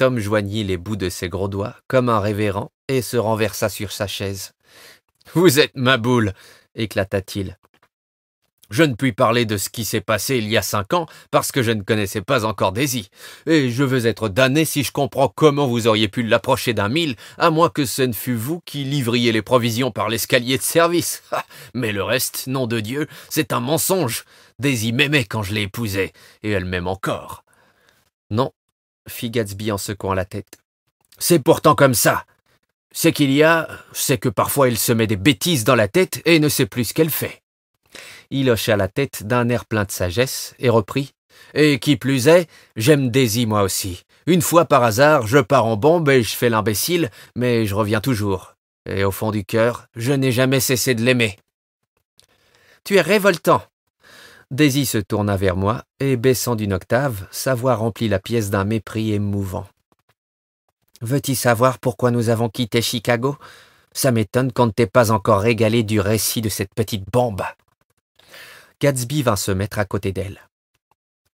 Tom joignit les bouts de ses gros doigts, comme un révérend, et se renversa sur sa chaise. Vous êtes ma boule éclata-t-il. Je ne puis parler de ce qui s'est passé il y a cinq ans parce que je ne connaissais pas encore Daisy. Et je veux être damné si je comprends comment vous auriez pu l'approcher d'un mille, à moins que ce ne fût vous qui livriez les provisions par l'escalier de service. Ah, mais le reste, nom de Dieu, c'est un mensonge. Daisy m'aimait quand je l'ai épousée, et elle m'aime encore. Non, fit Gatsby en secouant la tête. C'est pourtant comme ça. C'est qu'il y a, c'est que parfois il se met des bêtises dans la tête et ne sait plus ce qu'elle fait. Il hocha la tête d'un air plein de sagesse et reprit. Et qui plus est, j'aime Daisy moi aussi. Une fois par hasard, je pars en bombe et je fais l'imbécile, mais je reviens toujours. Et au fond du cœur, je n'ai jamais cessé de l'aimer. Tu es révoltant, Daisy se tourna vers moi et, baissant d'une octave, sa voix remplit la pièce d'un mépris émouvant. Veux-tu savoir pourquoi nous avons quitté Chicago Ça m'étonne qu'on ne t'ait pas encore régalé du récit de cette petite bombe. Gatsby vint se mettre à côté d'elle.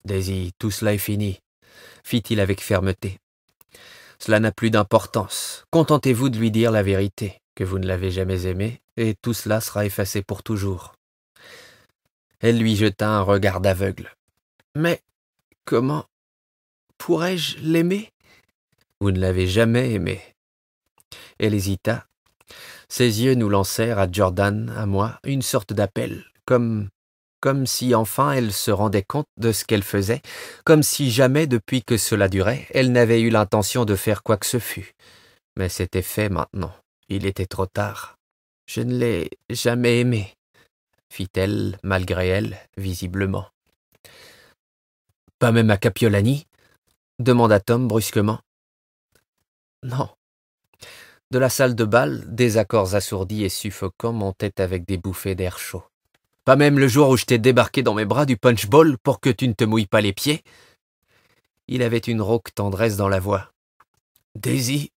Daisy, tout cela est fini, fit-il avec fermeté. Cela n'a plus d'importance. Contentez-vous de lui dire la vérité, que vous ne l'avez jamais aimé, et tout cela sera effacé pour toujours. Elle lui jeta un regard d'aveugle. Mais comment pourrais-je l'aimer Vous ne l'avez jamais aimé. Elle hésita. Ses yeux nous lancèrent à Jordan, à moi, une sorte d'appel, comme comme si enfin elle se rendait compte de ce qu'elle faisait, comme si jamais depuis que cela durait, elle n'avait eu l'intention de faire quoi que ce fût. Mais c'était fait maintenant. Il était trop tard. Je ne l'ai jamais aimé, fit-elle malgré elle, visiblement. Pas même à Capiolani demanda Tom brusquement. Non. De la salle de bal, des accords assourdis et suffocants montaient avec des bouffées d'air chaud. Pas même le jour où je t'ai débarqué dans mes bras du punch bowl pour que tu ne te mouilles pas les pieds. Il avait une rauque tendresse dans la voix. Daisy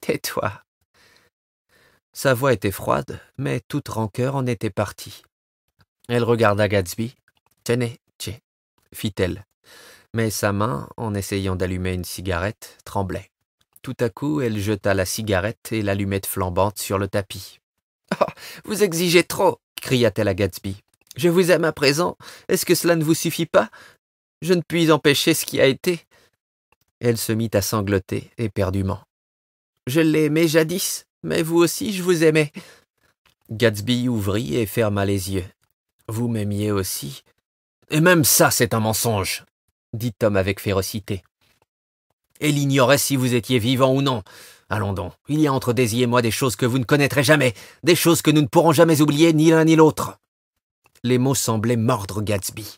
Tais-toi. Sa voix était froide, mais toute rancœur en était partie. Elle regarda Gatsby. Tenez, tché, fit-elle. Mais sa main, en essayant d'allumer une cigarette, tremblait. Tout à coup, elle jeta la cigarette et l'allumette flambante sur le tapis. Ah vous exigez trop cria-t-elle à Gatsby. Je vous aime à présent. Est-ce que cela ne vous suffit pas Je ne puis empêcher ce qui a été. Elle se mit à sangloter éperdument. Je l'ai aimé jadis, mais vous aussi je vous aimais. Gatsby ouvrit et ferma les yeux. Vous m'aimiez aussi. Et même ça, c'est un mensonge, dit Tom avec férocité. Elle ignorait si vous étiez vivant ou non. Allons donc, il y a entre Daisy et moi des choses que vous ne connaîtrez jamais, des choses que nous ne pourrons jamais oublier ni l'un ni l'autre. Les mots semblaient mordre Gatsby.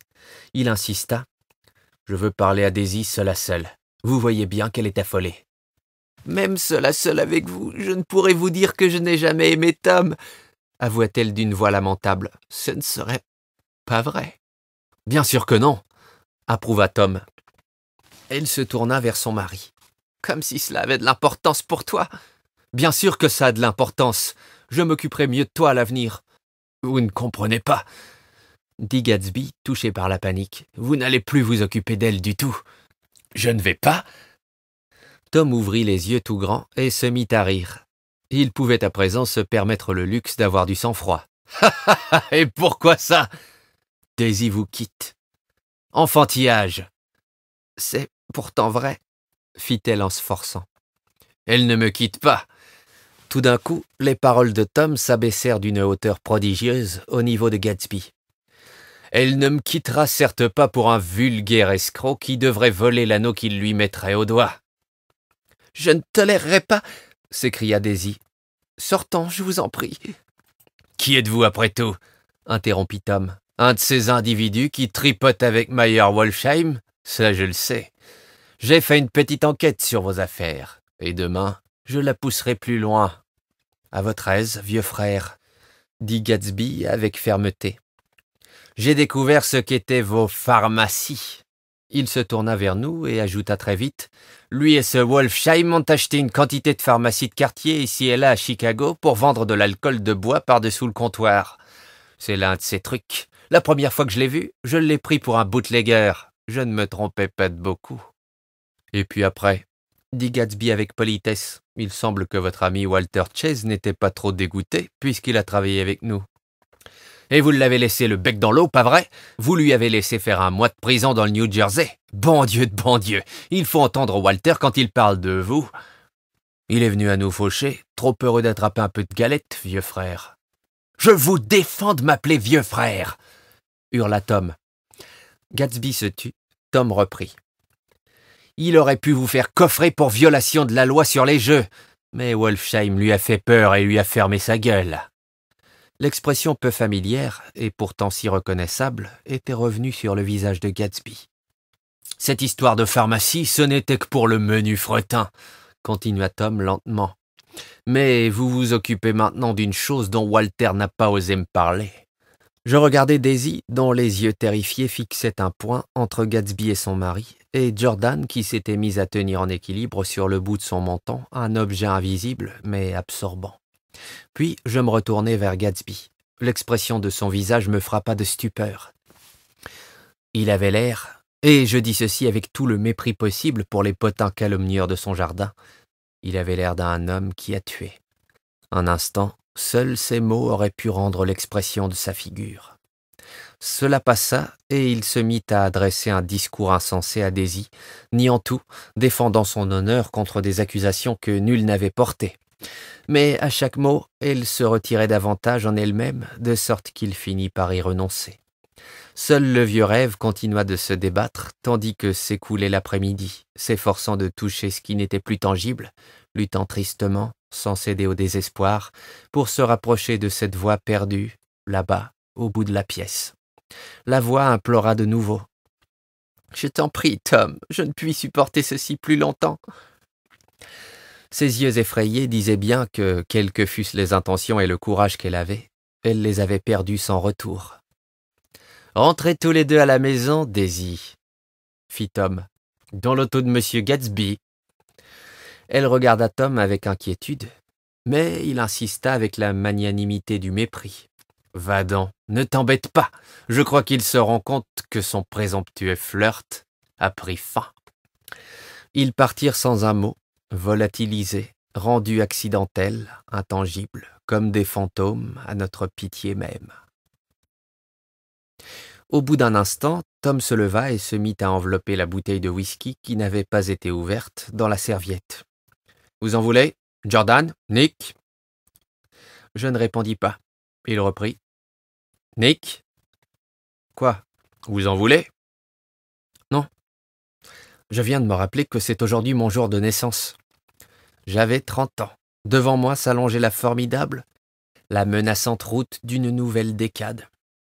Il insista. Je veux parler à Daisy seule à seule. Vous voyez bien qu'elle est affolée. Même seul à avec vous, je ne pourrais vous dire que je n'ai jamais aimé Tom, avoua-t-elle d'une voix lamentable. Ce ne serait pas vrai. Bien sûr que non, approuva Tom. Elle se tourna vers son mari. Comme si cela avait de l'importance pour toi. Bien sûr que ça a de l'importance. Je m'occuperai mieux de toi à l'avenir. Vous ne comprenez pas, dit Gatsby, touché par la panique. Vous n'allez plus vous occuper d'elle du tout. Je ne vais pas, Tom ouvrit les yeux tout grands et se mit à rire. Il pouvait à présent se permettre le luxe d'avoir du sang-froid. et pourquoi ça Daisy vous quitte. Enfantillage C'est pourtant vrai, fit-elle en se forçant. Elle ne me quitte pas. Tout d'un coup, les paroles de Tom s'abaissèrent d'une hauteur prodigieuse au niveau de Gatsby. Elle ne me quittera certes pas pour un vulgaire escroc qui devrait voler l'anneau qu'il lui mettrait au doigt. Je ne tolérerai pas s'écria Daisy. Sortons, je vous en prie. Qui êtes-vous après tout interrompit Tom. Un de ces individus qui tripotent avec Meyer Wolfsheim Ça, je le sais. J'ai fait une petite enquête sur vos affaires, et demain, je la pousserai plus loin. À votre aise, vieux frère, dit Gatsby avec fermeté. J'ai découvert ce qu'étaient vos pharmacies, il se tourna vers nous et ajouta très vite Lui et ce Wolfsheim ont acheté une quantité de pharmacie de quartier ici et là à Chicago pour vendre de l'alcool de bois par-dessous le comptoir. C'est l'un de ces trucs. La première fois que je l'ai vu, je l'ai pris pour un bootlegger. Je ne me trompais pas de beaucoup. Et puis après dit Gatsby avec politesse. Il semble que votre ami Walter Chase n'était pas trop dégoûté puisqu'il a travaillé avec nous. Et vous l'avez laissé le bec dans l'eau, pas vrai Vous lui avez laissé faire un mois de prison dans le New Jersey. Bon Dieu de bon Dieu, il faut entendre Walter quand il parle de vous. Il est venu à nous faucher, trop heureux d'attraper un peu de galette, vieux frère. Je vous défends de m'appeler vieux frère hurla Tom. Gatsby se tut, Tom reprit. Il aurait pu vous faire coffrer pour violation de la loi sur les jeux, mais Wolfsheim lui a fait peur et lui a fermé sa gueule. L'expression peu familière, et pourtant si reconnaissable, était revenue sur le visage de Gatsby. Cette histoire de pharmacie, ce n'était que pour le menu fretin, continua Tom lentement. Mais vous vous occupez maintenant d'une chose dont Walter n'a pas osé me parler. Je regardais Daisy, dont les yeux terrifiés fixaient un point entre Gatsby et son mari, et Jordan, qui s'était mis à tenir en équilibre sur le bout de son menton un objet invisible mais absorbant. Puis je me retournai vers Gatsby. L'expression de son visage me frappa de stupeur. Il avait l'air, et je dis ceci avec tout le mépris possible pour les potins calomnieurs de son jardin, il avait l'air d'un homme qui a tué. Un instant, seuls ces mots auraient pu rendre l'expression de sa figure. Cela passa, et il se mit à adresser un discours insensé à Daisy, niant tout, défendant son honneur contre des accusations que nul n'avait portées mais à chaque mot, elle se retirait davantage en elle-même, de sorte qu'il finit par y renoncer. Seul le vieux rêve continua de se débattre, tandis que s'écoulait l'après-midi, s'efforçant de toucher ce qui n'était plus tangible, luttant tristement, sans céder au désespoir, pour se rapprocher de cette voix perdue, là-bas, au bout de la pièce. La voix implora de nouveau. Je t'en prie, Tom, je ne puis supporter ceci plus longtemps. Ses yeux effrayés disaient bien que, quelles que fussent les intentions et le courage qu'elle avait, elle les avait perdus sans retour. Entrez tous les deux à la maison, Daisy, fit Tom, dans l'auto de Monsieur Gatsby. Elle regarda Tom avec inquiétude, mais il insista avec la magnanimité du mépris. Va dans, ne t'embête pas. Je crois qu'il se rend compte que son présomptueux flirt a pris fin. Ils partirent sans un mot, volatilisé, rendu accidentel, intangible, comme des fantômes à notre pitié même. Au bout d'un instant, Tom se leva et se mit à envelopper la bouteille de whisky qui n'avait pas été ouverte dans la serviette. Vous en voulez Jordan Nick Je ne répondis pas. Il reprit. Nick Quoi Vous en voulez Non. Je viens de me rappeler que c'est aujourd'hui mon jour de naissance. J'avais trente ans. Devant moi s'allongeait la formidable, la menaçante route d'une nouvelle décade.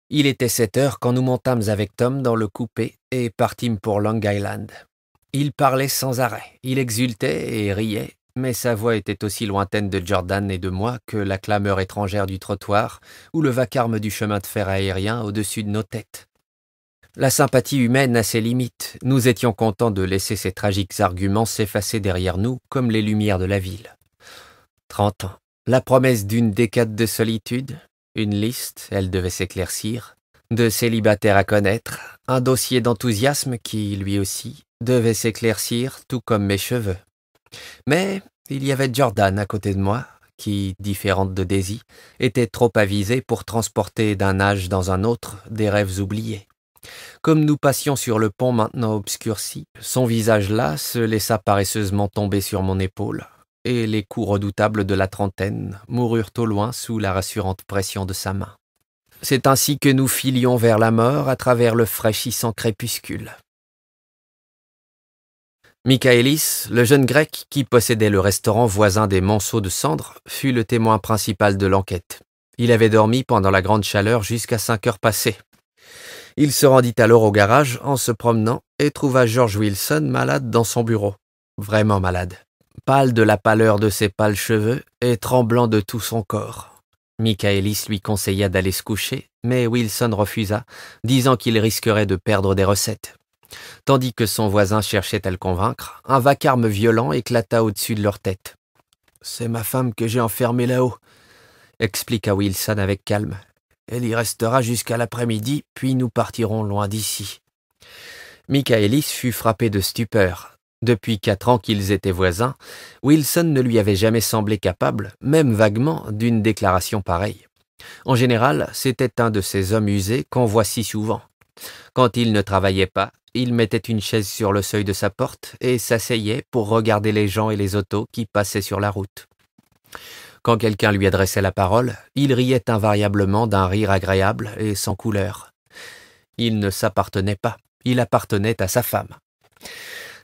Il était sept heures quand nous montâmes avec Tom dans le coupé et partîmes pour Long Island. Il parlait sans arrêt, il exultait et riait, mais sa voix était aussi lointaine de Jordan et de moi que la clameur étrangère du trottoir ou le vacarme du chemin de fer aérien au-dessus de nos têtes. La sympathie humaine a ses limites. Nous étions contents de laisser ces tragiques arguments s'effacer derrière nous comme les lumières de la ville. Trente ans. La promesse d'une décade de solitude, une liste, elle devait s'éclaircir, de célibataires à connaître, un dossier d'enthousiasme qui, lui aussi, devait s'éclaircir tout comme mes cheveux. Mais il y avait Jordan à côté de moi, qui, différente de Daisy, était trop avisée pour transporter d'un âge dans un autre des rêves oubliés. Comme nous passions sur le pont maintenant obscurci, son visage là se laissa paresseusement tomber sur mon épaule, et les coups redoutables de la trentaine moururent au loin sous la rassurante pression de sa main. C'est ainsi que nous filions vers la mort à travers le fraîchissant crépuscule. Michaelis, le jeune grec qui possédait le restaurant voisin des monceaux de cendres, fut le témoin principal de l'enquête. Il avait dormi pendant la grande chaleur jusqu'à cinq heures passées. Il se rendit alors au garage en se promenant et trouva George Wilson malade dans son bureau. Vraiment malade. Pâle de la pâleur de ses pâles cheveux et tremblant de tout son corps. Michaelis lui conseilla d'aller se coucher, mais Wilson refusa, disant qu'il risquerait de perdre des recettes. Tandis que son voisin cherchait à le convaincre, un vacarme violent éclata au-dessus de leur tête. C'est ma femme que j'ai enfermée là-haut, expliqua Wilson avec calme. Elle y restera jusqu'à l'après-midi, puis nous partirons loin d'ici. Michaelis fut frappé de stupeur. Depuis quatre ans qu'ils étaient voisins, Wilson ne lui avait jamais semblé capable, même vaguement, d'une déclaration pareille. En général, c'était un de ces hommes usés qu'on voit si souvent. Quand il ne travaillait pas, il mettait une chaise sur le seuil de sa porte et s'asseyait pour regarder les gens et les autos qui passaient sur la route. Quand quelqu'un lui adressait la parole, il riait invariablement d'un rire agréable et sans couleur. Il ne s'appartenait pas, il appartenait à sa femme.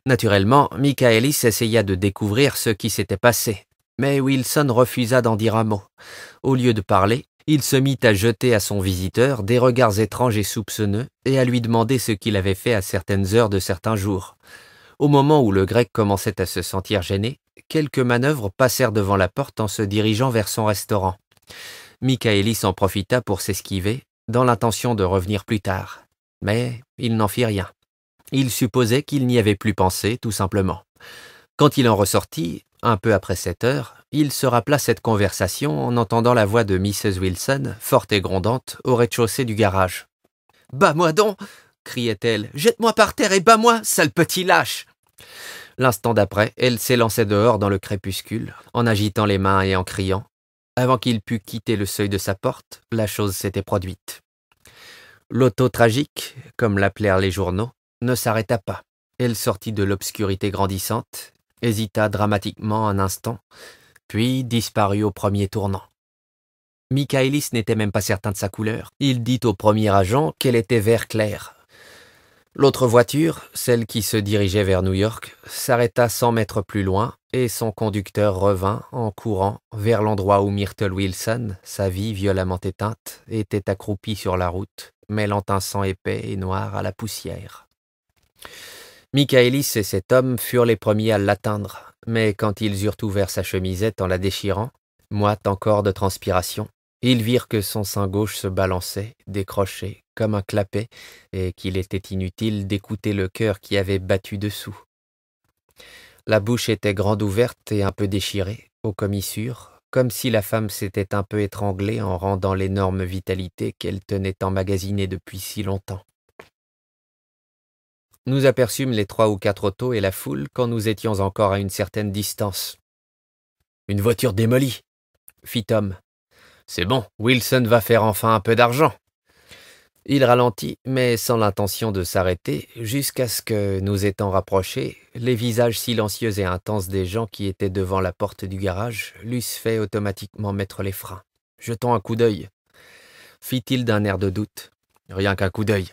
Naturellement, Michaelis essaya de découvrir ce qui s'était passé, mais Wilson refusa d'en dire un mot. Au lieu de parler, il se mit à jeter à son visiteur des regards étranges et soupçonneux et à lui demander ce qu'il avait fait à certaines heures de certains jours. Au moment où le grec commençait à se sentir gêné, quelques manœuvres passèrent devant la porte en se dirigeant vers son restaurant. Michaelis en profita pour s'esquiver, dans l'intention de revenir plus tard. Mais il n'en fit rien. Il supposait qu'il n'y avait plus pensé, tout simplement. Quand il en ressortit, un peu après sept heures, il se rappela cette conversation en entendant la voix de Mrs. Wilson, forte et grondante, au rez-de-chaussée du garage. Bas-moi donc criait-elle. Jette-moi par terre et bas-moi, sale petit lâche L'instant d'après, elle s'élançait dehors dans le crépuscule, en agitant les mains et en criant. Avant qu'il pût quitter le seuil de sa porte, la chose s'était produite. L'auto tragique, comme l'appelèrent les journaux, ne s'arrêta pas. Elle sortit de l'obscurité grandissante, hésita dramatiquement un instant, puis disparut au premier tournant. Michaelis n'était même pas certain de sa couleur. Il dit au premier agent qu'elle était vert clair, L'autre voiture, celle qui se dirigeait vers New York, s'arrêta cent mètres plus loin et son conducteur revint en courant vers l'endroit où Myrtle Wilson, sa vie violemment éteinte, était accroupie sur la route, mêlant un sang épais et noir à la poussière. Michaelis et cet homme furent les premiers à l'atteindre, mais quand ils eurent ouvert sa chemisette en la déchirant, moite encore de transpiration, ils virent que son sein gauche se balançait, décroché, comme un clapet, et qu'il était inutile d'écouter le cœur qui avait battu dessous. La bouche était grande ouverte et un peu déchirée, aux commissures, comme si la femme s'était un peu étranglée en rendant l'énorme vitalité qu'elle tenait emmagasinée depuis si longtemps. Nous aperçûmes les trois ou quatre autos et la foule quand nous étions encore à une certaine distance. Une voiture démolie, fit Tom. C'est bon, Wilson va faire enfin un peu d'argent. Il ralentit, mais sans l'intention de s'arrêter, jusqu'à ce que, nous étant rapprochés, les visages silencieux et intenses des gens qui étaient devant la porte du garage l'eussent fait automatiquement mettre les freins. Jetons un coup d'œil, fit-il d'un air de doute. Rien qu'un coup d'œil.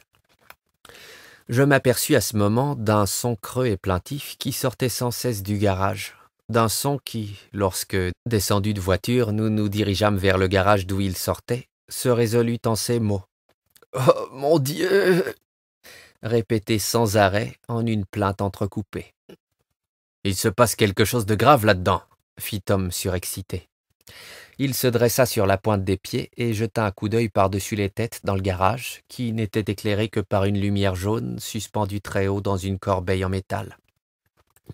Je m'aperçus à ce moment d'un son creux et plaintif qui sortait sans cesse du garage, d'un son qui, lorsque, descendu de voiture, nous nous dirigeâmes vers le garage d'où il sortait, se résolut en ces mots. Oh mon Dieu répétait sans arrêt en une plainte entrecoupée. Il se passe quelque chose de grave là-dedans, fit Tom surexcité. Il se dressa sur la pointe des pieds et jeta un coup d'œil par-dessus les têtes dans le garage, qui n'était éclairé que par une lumière jaune suspendue très haut dans une corbeille en métal.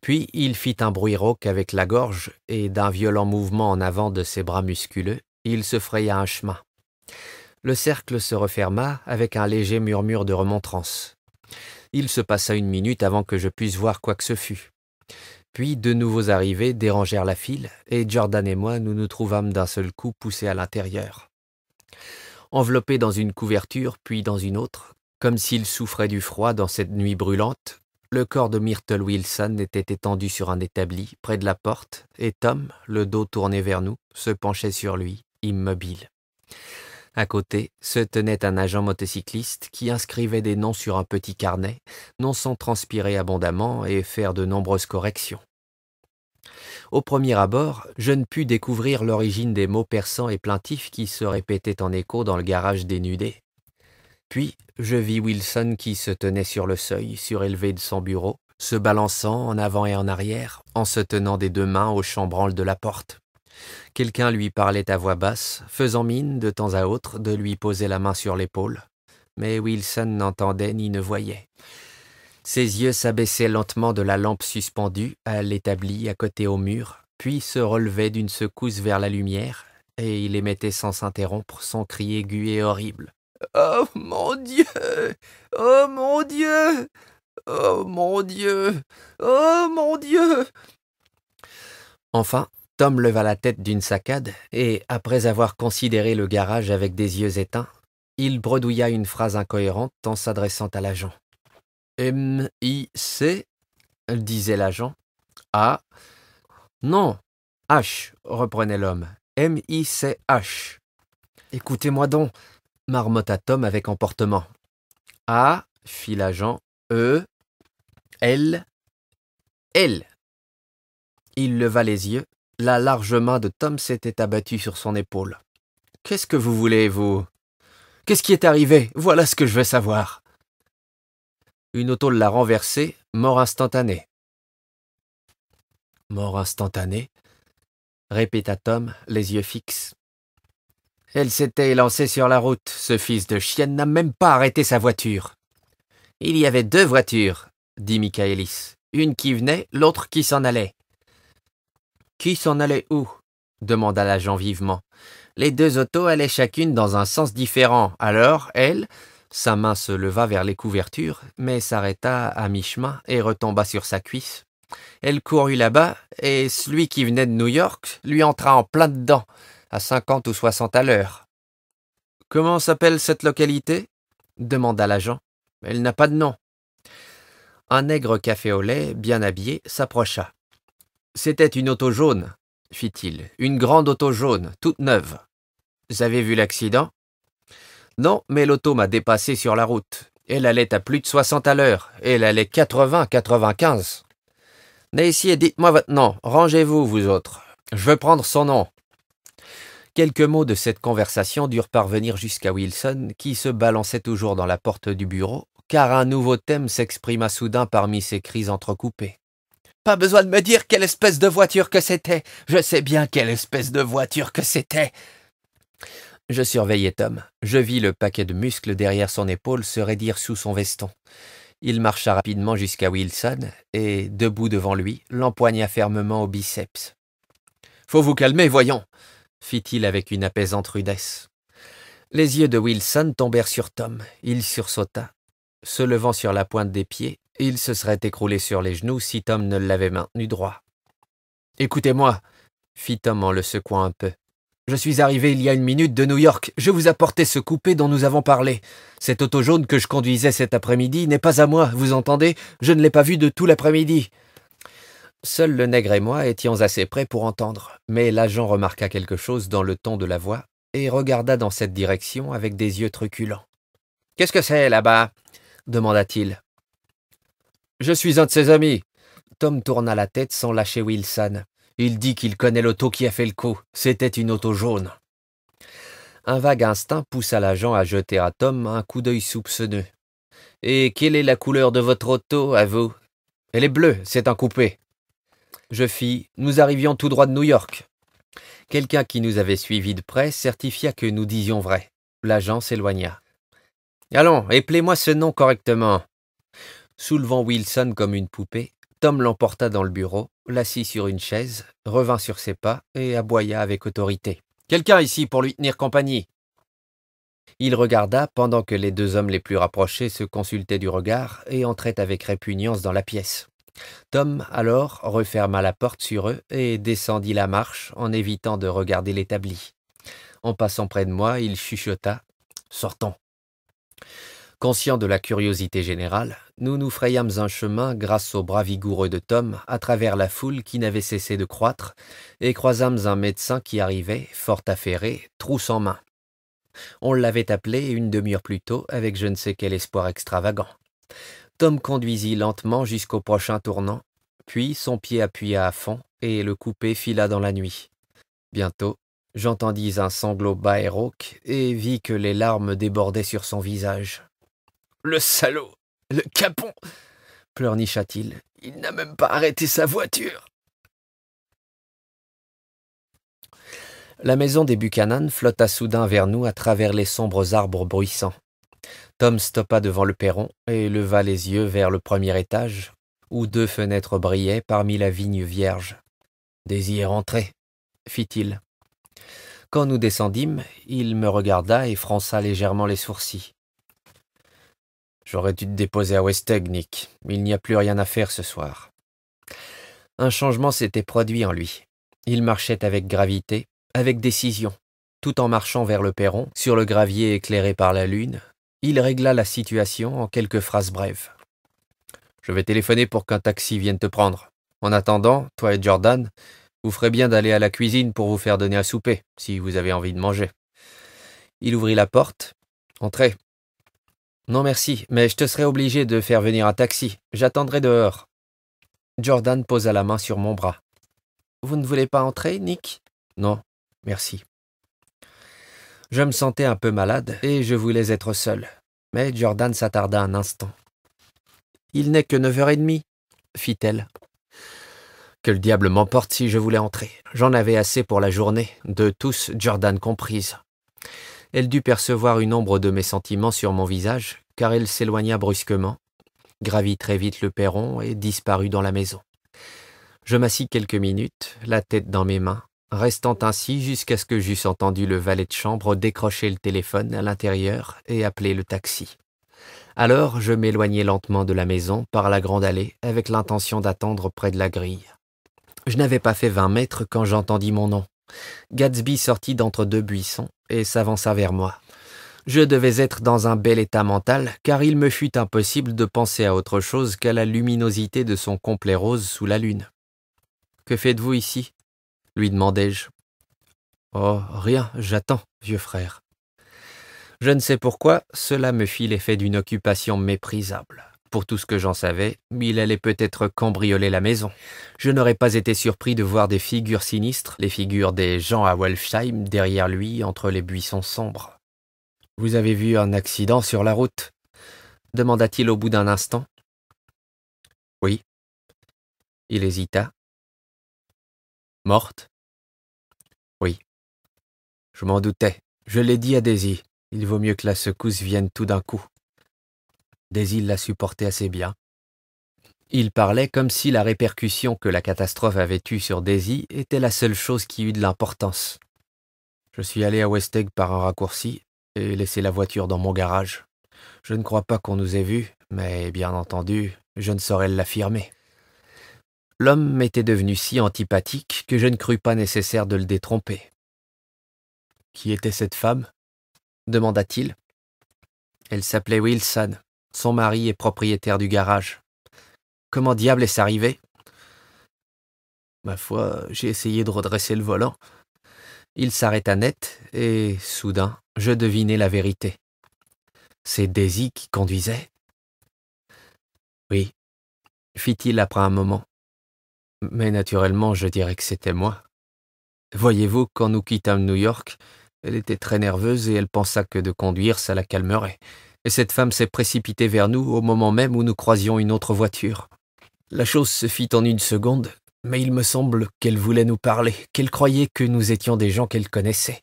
Puis il fit un bruit rauque avec la gorge, et d'un violent mouvement en avant de ses bras musculeux, il se fraya un chemin le cercle se referma avec un léger murmure de remontrance. Il se passa une minute avant que je puisse voir quoi que ce fût. Puis deux nouveaux arrivés dérangèrent la file, et Jordan et moi nous nous trouvâmes d'un seul coup poussés à l'intérieur. Enveloppés dans une couverture, puis dans une autre, comme s'il souffrait du froid dans cette nuit brûlante, le corps de Myrtle Wilson était étendu sur un établi, près de la porte, et Tom, le dos tourné vers nous, se penchait sur lui, immobile. À côté se tenait un agent motocycliste qui inscrivait des noms sur un petit carnet, non sans transpirer abondamment et faire de nombreuses corrections. Au premier abord, je ne pus découvrir l'origine des mots perçants et plaintifs qui se répétaient en écho dans le garage dénudé. Puis, je vis Wilson qui se tenait sur le seuil, surélevé de son bureau, se balançant en avant et en arrière, en se tenant des deux mains au chambranle de la porte. Quelqu'un lui parlait à voix basse, faisant mine de temps à autre de lui poser la main sur l'épaule. Mais Wilson n'entendait ni ne voyait. Ses yeux s'abaissaient lentement de la lampe suspendue à l'établi à côté au mur, puis se relevaient d'une secousse vers la lumière, et il émettait sans s'interrompre son cri aigu et horrible. Oh mon Dieu Oh mon Dieu Oh mon Dieu Oh mon Dieu Enfin, Tom leva la tête d'une saccade et, après avoir considéré le garage avec des yeux éteints, il bredouilla une phrase incohérente en s'adressant à l'agent. M-I-C disait l'agent. A. Non, H, reprenait l'homme. M-I-C-H. Écoutez-moi donc, marmotta Tom avec emportement. A, fit l'agent. E, L, L. Il leva les yeux la large main de Tom s'était abattue sur son épaule. Qu'est-ce que vous voulez, vous Qu'est-ce qui est arrivé Voilà ce que je veux savoir. Une auto l'a renversée, mort instantanée. Mort instantanée répéta Tom, les yeux fixes. Elle s'était élancée sur la route. Ce fils de chienne n'a même pas arrêté sa voiture. Il y avait deux voitures, dit Michaelis. Une qui venait, l'autre qui s'en allait. Qui s'en allait où demanda l'agent vivement. Les deux autos allaient chacune dans un sens différent. Alors, elle, sa main se leva vers les couvertures, mais s'arrêta à mi-chemin et retomba sur sa cuisse. Elle courut là-bas, et celui qui venait de New York lui entra en plein dedans, à cinquante ou soixante à l'heure. Comment s'appelle cette localité demanda l'agent. Elle n'a pas de nom. Un nègre café au lait, bien habillé, s'approcha. C'était une auto jaune, fit-il, une grande auto jaune, toute neuve. Vous avez vu l'accident Non, mais l'auto m'a dépassé sur la route. Elle allait à plus de 60 à l'heure. Elle allait 80-95. ici, dites-moi votre nom. Rangez-vous, vous autres. Je veux prendre son nom. Quelques mots de cette conversation durent parvenir jusqu'à Wilson, qui se balançait toujours dans la porte du bureau, car un nouveau thème s'exprima soudain parmi ces cris entrecoupés. Pas besoin de me dire quelle espèce de voiture que c'était. Je sais bien quelle espèce de voiture que c'était. Je surveillais Tom. Je vis le paquet de muscles derrière son épaule se raidir sous son veston. Il marcha rapidement jusqu'à Wilson et, debout devant lui, l'empoigna fermement au biceps. Faut vous calmer, voyons fit-il avec une apaisante rudesse. Les yeux de Wilson tombèrent sur Tom. Il sursauta. Se levant sur la pointe des pieds, il se serait écroulé sur les genoux si Tom ne l'avait maintenu droit. Écoutez-moi, fit Tom en le secouant un peu. Je suis arrivé il y a une minute de New York. Je vous apportais ce coupé dont nous avons parlé. Cette auto jaune que je conduisais cet après-midi n'est pas à moi, vous entendez Je ne l'ai pas vu de tout l'après-midi. Seul le nègre et moi étions assez près pour entendre, mais l'agent remarqua quelque chose dans le ton de la voix et regarda dans cette direction avec des yeux truculents. Qu'est-ce que c'est là-bas demanda-t-il. Je suis un de ses amis. Tom tourna la tête sans lâcher Wilson. Il dit qu'il connaît l'auto qui a fait le coup. C'était une auto jaune. Un vague instinct poussa l'agent à jeter à Tom un coup d'œil soupçonneux. Et quelle est la couleur de votre auto, à vous Elle est bleue, c'est un coupé. Je fis Nous arrivions tout droit de New York. Quelqu'un qui nous avait suivis de près certifia que nous disions vrai. L'agent s'éloigna. Allons, éplez-moi ce nom correctement. Soulevant Wilson comme une poupée, Tom l'emporta dans le bureau, l'assit sur une chaise, revint sur ses pas et aboya avec autorité. Quelqu'un ici pour lui tenir compagnie. Il regarda pendant que les deux hommes les plus rapprochés se consultaient du regard et entraient avec répugnance dans la pièce. Tom, alors, referma la porte sur eux et descendit la marche en évitant de regarder l'établi. En passant près de moi, il chuchota Sortons. Conscient de la curiosité générale, nous nous frayâmes un chemin grâce au bras vigoureux de Tom à travers la foule qui n'avait cessé de croître, et croisâmes un médecin qui arrivait, fort affairé, trousse en main. On l'avait appelé une demi-heure plus tôt avec je ne sais quel espoir extravagant. Tom conduisit lentement jusqu'au prochain tournant, puis son pied appuya à fond et le coupé fila dans la nuit. Bientôt, j'entendis un sanglot bas et rauque et vis que les larmes débordaient sur son visage. Le salaud Le capon pleurnicha-t-il. Il, n'a même pas arrêté sa voiture La maison des Buchanan flotta soudain vers nous à travers les sombres arbres bruissants. Tom stoppa devant le perron et leva les yeux vers le premier étage, où deux fenêtres brillaient parmi la vigne vierge. Désir entrer, fit-il. Quand nous descendîmes, il me regarda et fronça légèrement les sourcils. J'aurais dû te déposer à Westeg, Nick. Il n'y a plus rien à faire ce soir. Un changement s'était produit en lui. Il marchait avec gravité, avec décision. Tout en marchant vers le perron, sur le gravier éclairé par la lune, il régla la situation en quelques phrases brèves. Je vais téléphoner pour qu'un taxi vienne te prendre. En attendant, toi et Jordan, vous ferez bien d'aller à la cuisine pour vous faire donner à souper, si vous avez envie de manger. Il ouvrit la porte. Entrez, non merci, mais je te serai obligé de faire venir un taxi. J'attendrai dehors. Jordan posa la main sur mon bras. Vous ne voulez pas entrer, Nick Non, merci. Je me sentais un peu malade et je voulais être seul. Mais Jordan s'attarda un instant. Il n'est que neuf heures et demie, fit-elle. Que le diable m'emporte si je voulais entrer. J'en avais assez pour la journée, de tous Jordan comprise elle dut percevoir une ombre de mes sentiments sur mon visage, car elle s'éloigna brusquement, gravit très vite le perron et disparut dans la maison. Je m'assis quelques minutes, la tête dans mes mains, restant ainsi jusqu'à ce que j'eusse entendu le valet de chambre décrocher le téléphone à l'intérieur et appeler le taxi. Alors je m'éloignai lentement de la maison par la grande allée avec l'intention d'attendre près de la grille. Je n'avais pas fait vingt mètres quand j'entendis mon nom. Gatsby sortit d'entre deux buissons et s'avança vers moi. Je devais être dans un bel état mental, car il me fut impossible de penser à autre chose qu'à la luminosité de son complet rose sous la lune. Que faites-vous ici lui demandai-je. Oh, rien, j'attends, vieux frère. Je ne sais pourquoi, cela me fit l'effet d'une occupation méprisable. Pour tout ce que j'en savais, il allait peut-être cambrioler la maison. Je n'aurais pas été surpris de voir des figures sinistres, les figures des gens à Wolfsheim, derrière lui, entre les buissons sombres. Vous avez vu un accident sur la route demanda-t-il au bout d'un instant. Oui. Il hésita. Morte Oui. Je m'en doutais. Je l'ai dit à Daisy. Il vaut mieux que la secousse vienne tout d'un coup. Daisy la supportait assez bien. Il parlait comme si la répercussion que la catastrophe avait eue sur Daisy était la seule chose qui eût de l'importance. Je suis allé à Egg par un raccourci et laissé la voiture dans mon garage. Je ne crois pas qu'on nous ait vus, mais bien entendu, je ne saurais l'affirmer. L'homme m'était devenu si antipathique que je ne crus pas nécessaire de le détromper. Qui était cette femme demanda-t-il. Elle s'appelait Wilson. Son mari est propriétaire du garage. Comment diable est-ce arrivé Ma foi, j'ai essayé de redresser le volant. Il s'arrêta net, et soudain, je devinai la vérité. C'est Daisy qui conduisait. Oui, fit-il après un moment. Mais naturellement, je dirais que c'était moi. Voyez-vous, quand nous quittâmes New York, elle était très nerveuse et elle pensa que de conduire, ça la calmerait et cette femme s'est précipitée vers nous au moment même où nous croisions une autre voiture. La chose se fit en une seconde, mais il me semble qu'elle voulait nous parler, qu'elle croyait que nous étions des gens qu'elle connaissait.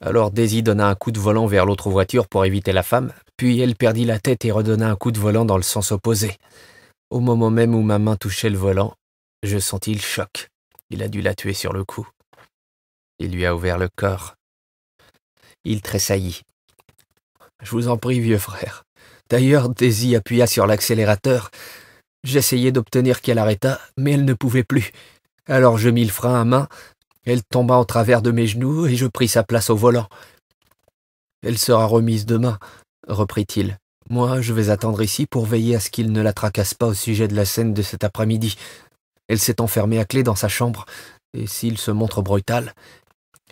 Alors Daisy donna un coup de volant vers l'autre voiture pour éviter la femme, puis elle perdit la tête et redonna un coup de volant dans le sens opposé. Au moment même où ma main touchait le volant, je sentis le choc. Il a dû la tuer sur le coup. Il lui a ouvert le corps. Il tressaillit. Je vous en prie, vieux frère. D'ailleurs, Daisy appuya sur l'accélérateur. J'essayais d'obtenir qu'elle arrêtât, mais elle ne pouvait plus. Alors je mis le frein à main, elle tomba en travers de mes genoux et je pris sa place au volant. Elle sera remise demain, reprit-il. Moi, je vais attendre ici pour veiller à ce qu'il ne la tracasse pas au sujet de la scène de cet après-midi. Elle s'est enfermée à clé dans sa chambre, et s'il se montre brutal,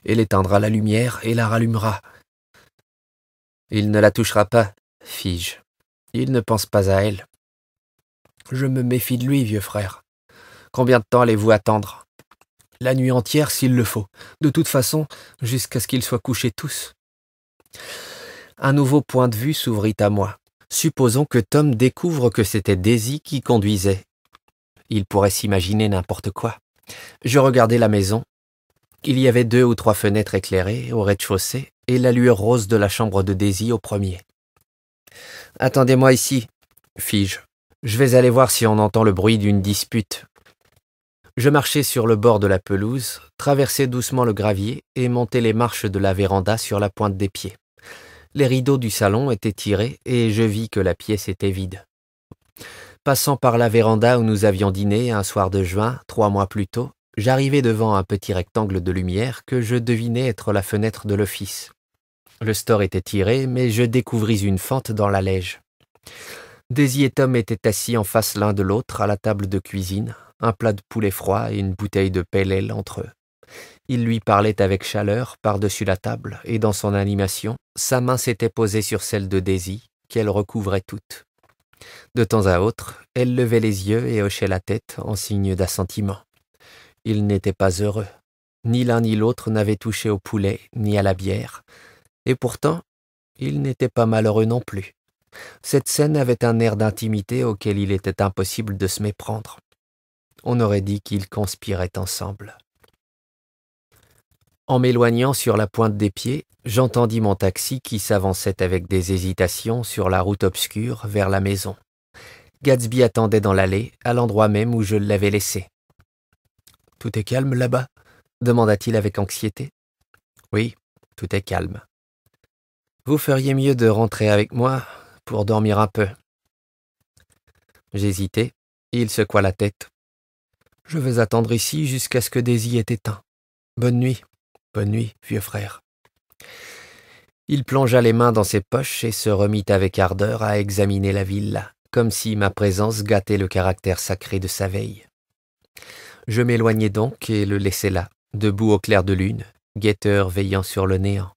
elle éteindra la lumière et la rallumera. Il ne la touchera pas, fis-je. Il ne pense pas à elle. Je me méfie de lui, vieux frère. Combien de temps allez-vous attendre La nuit entière, s'il le faut. De toute façon, jusqu'à ce qu'ils soient couchés tous. Un nouveau point de vue s'ouvrit à moi. Supposons que Tom découvre que c'était Daisy qui conduisait. Il pourrait s'imaginer n'importe quoi. Je regardais la maison, il y avait deux ou trois fenêtres éclairées au rez-de-chaussée et la lueur rose de la chambre de Daisy au premier. Attendez-moi ici, fis-je. Je vais aller voir si on entend le bruit d'une dispute. Je marchai sur le bord de la pelouse, traversai doucement le gravier et montai les marches de la véranda sur la pointe des pieds. Les rideaux du salon étaient tirés et je vis que la pièce était vide. Passant par la véranda où nous avions dîné un soir de juin, trois mois plus tôt, j'arrivais devant un petit rectangle de lumière que je devinais être la fenêtre de l'office. Le store était tiré, mais je découvris une fente dans la lège. Daisy et Tom étaient assis en face l'un de l'autre à la table de cuisine, un plat de poulet froid et une bouteille de pelle entre eux. Il lui parlait avec chaleur par-dessus la table, et dans son animation, sa main s'était posée sur celle de Daisy, qu'elle recouvrait toute. De temps à autre, elle levait les yeux et hochait la tête en signe d'assentiment. Ils n'étaient pas heureux. Ni l'un ni l'autre n'avaient touché au poulet, ni à la bière. Et pourtant, ils n'étaient pas malheureux non plus. Cette scène avait un air d'intimité auquel il était impossible de se méprendre. On aurait dit qu'ils conspiraient ensemble. En m'éloignant sur la pointe des pieds, j'entendis mon taxi qui s'avançait avec des hésitations sur la route obscure vers la maison. Gatsby attendait dans l'allée, à l'endroit même où je l'avais laissé. Tout est calme là-bas demanda-t-il avec anxiété. Oui, tout est calme. Vous feriez mieux de rentrer avec moi pour dormir un peu. J'hésitai, il secoua la tête. Je vais attendre ici jusqu'à ce que Daisy ait éteint. Bonne nuit, bonne nuit, vieux frère. Il plongea les mains dans ses poches et se remit avec ardeur à examiner la ville, comme si ma présence gâtait le caractère sacré de sa veille. Je m'éloignai donc et le laissai là, debout au clair de lune, guetteur veillant sur le néant.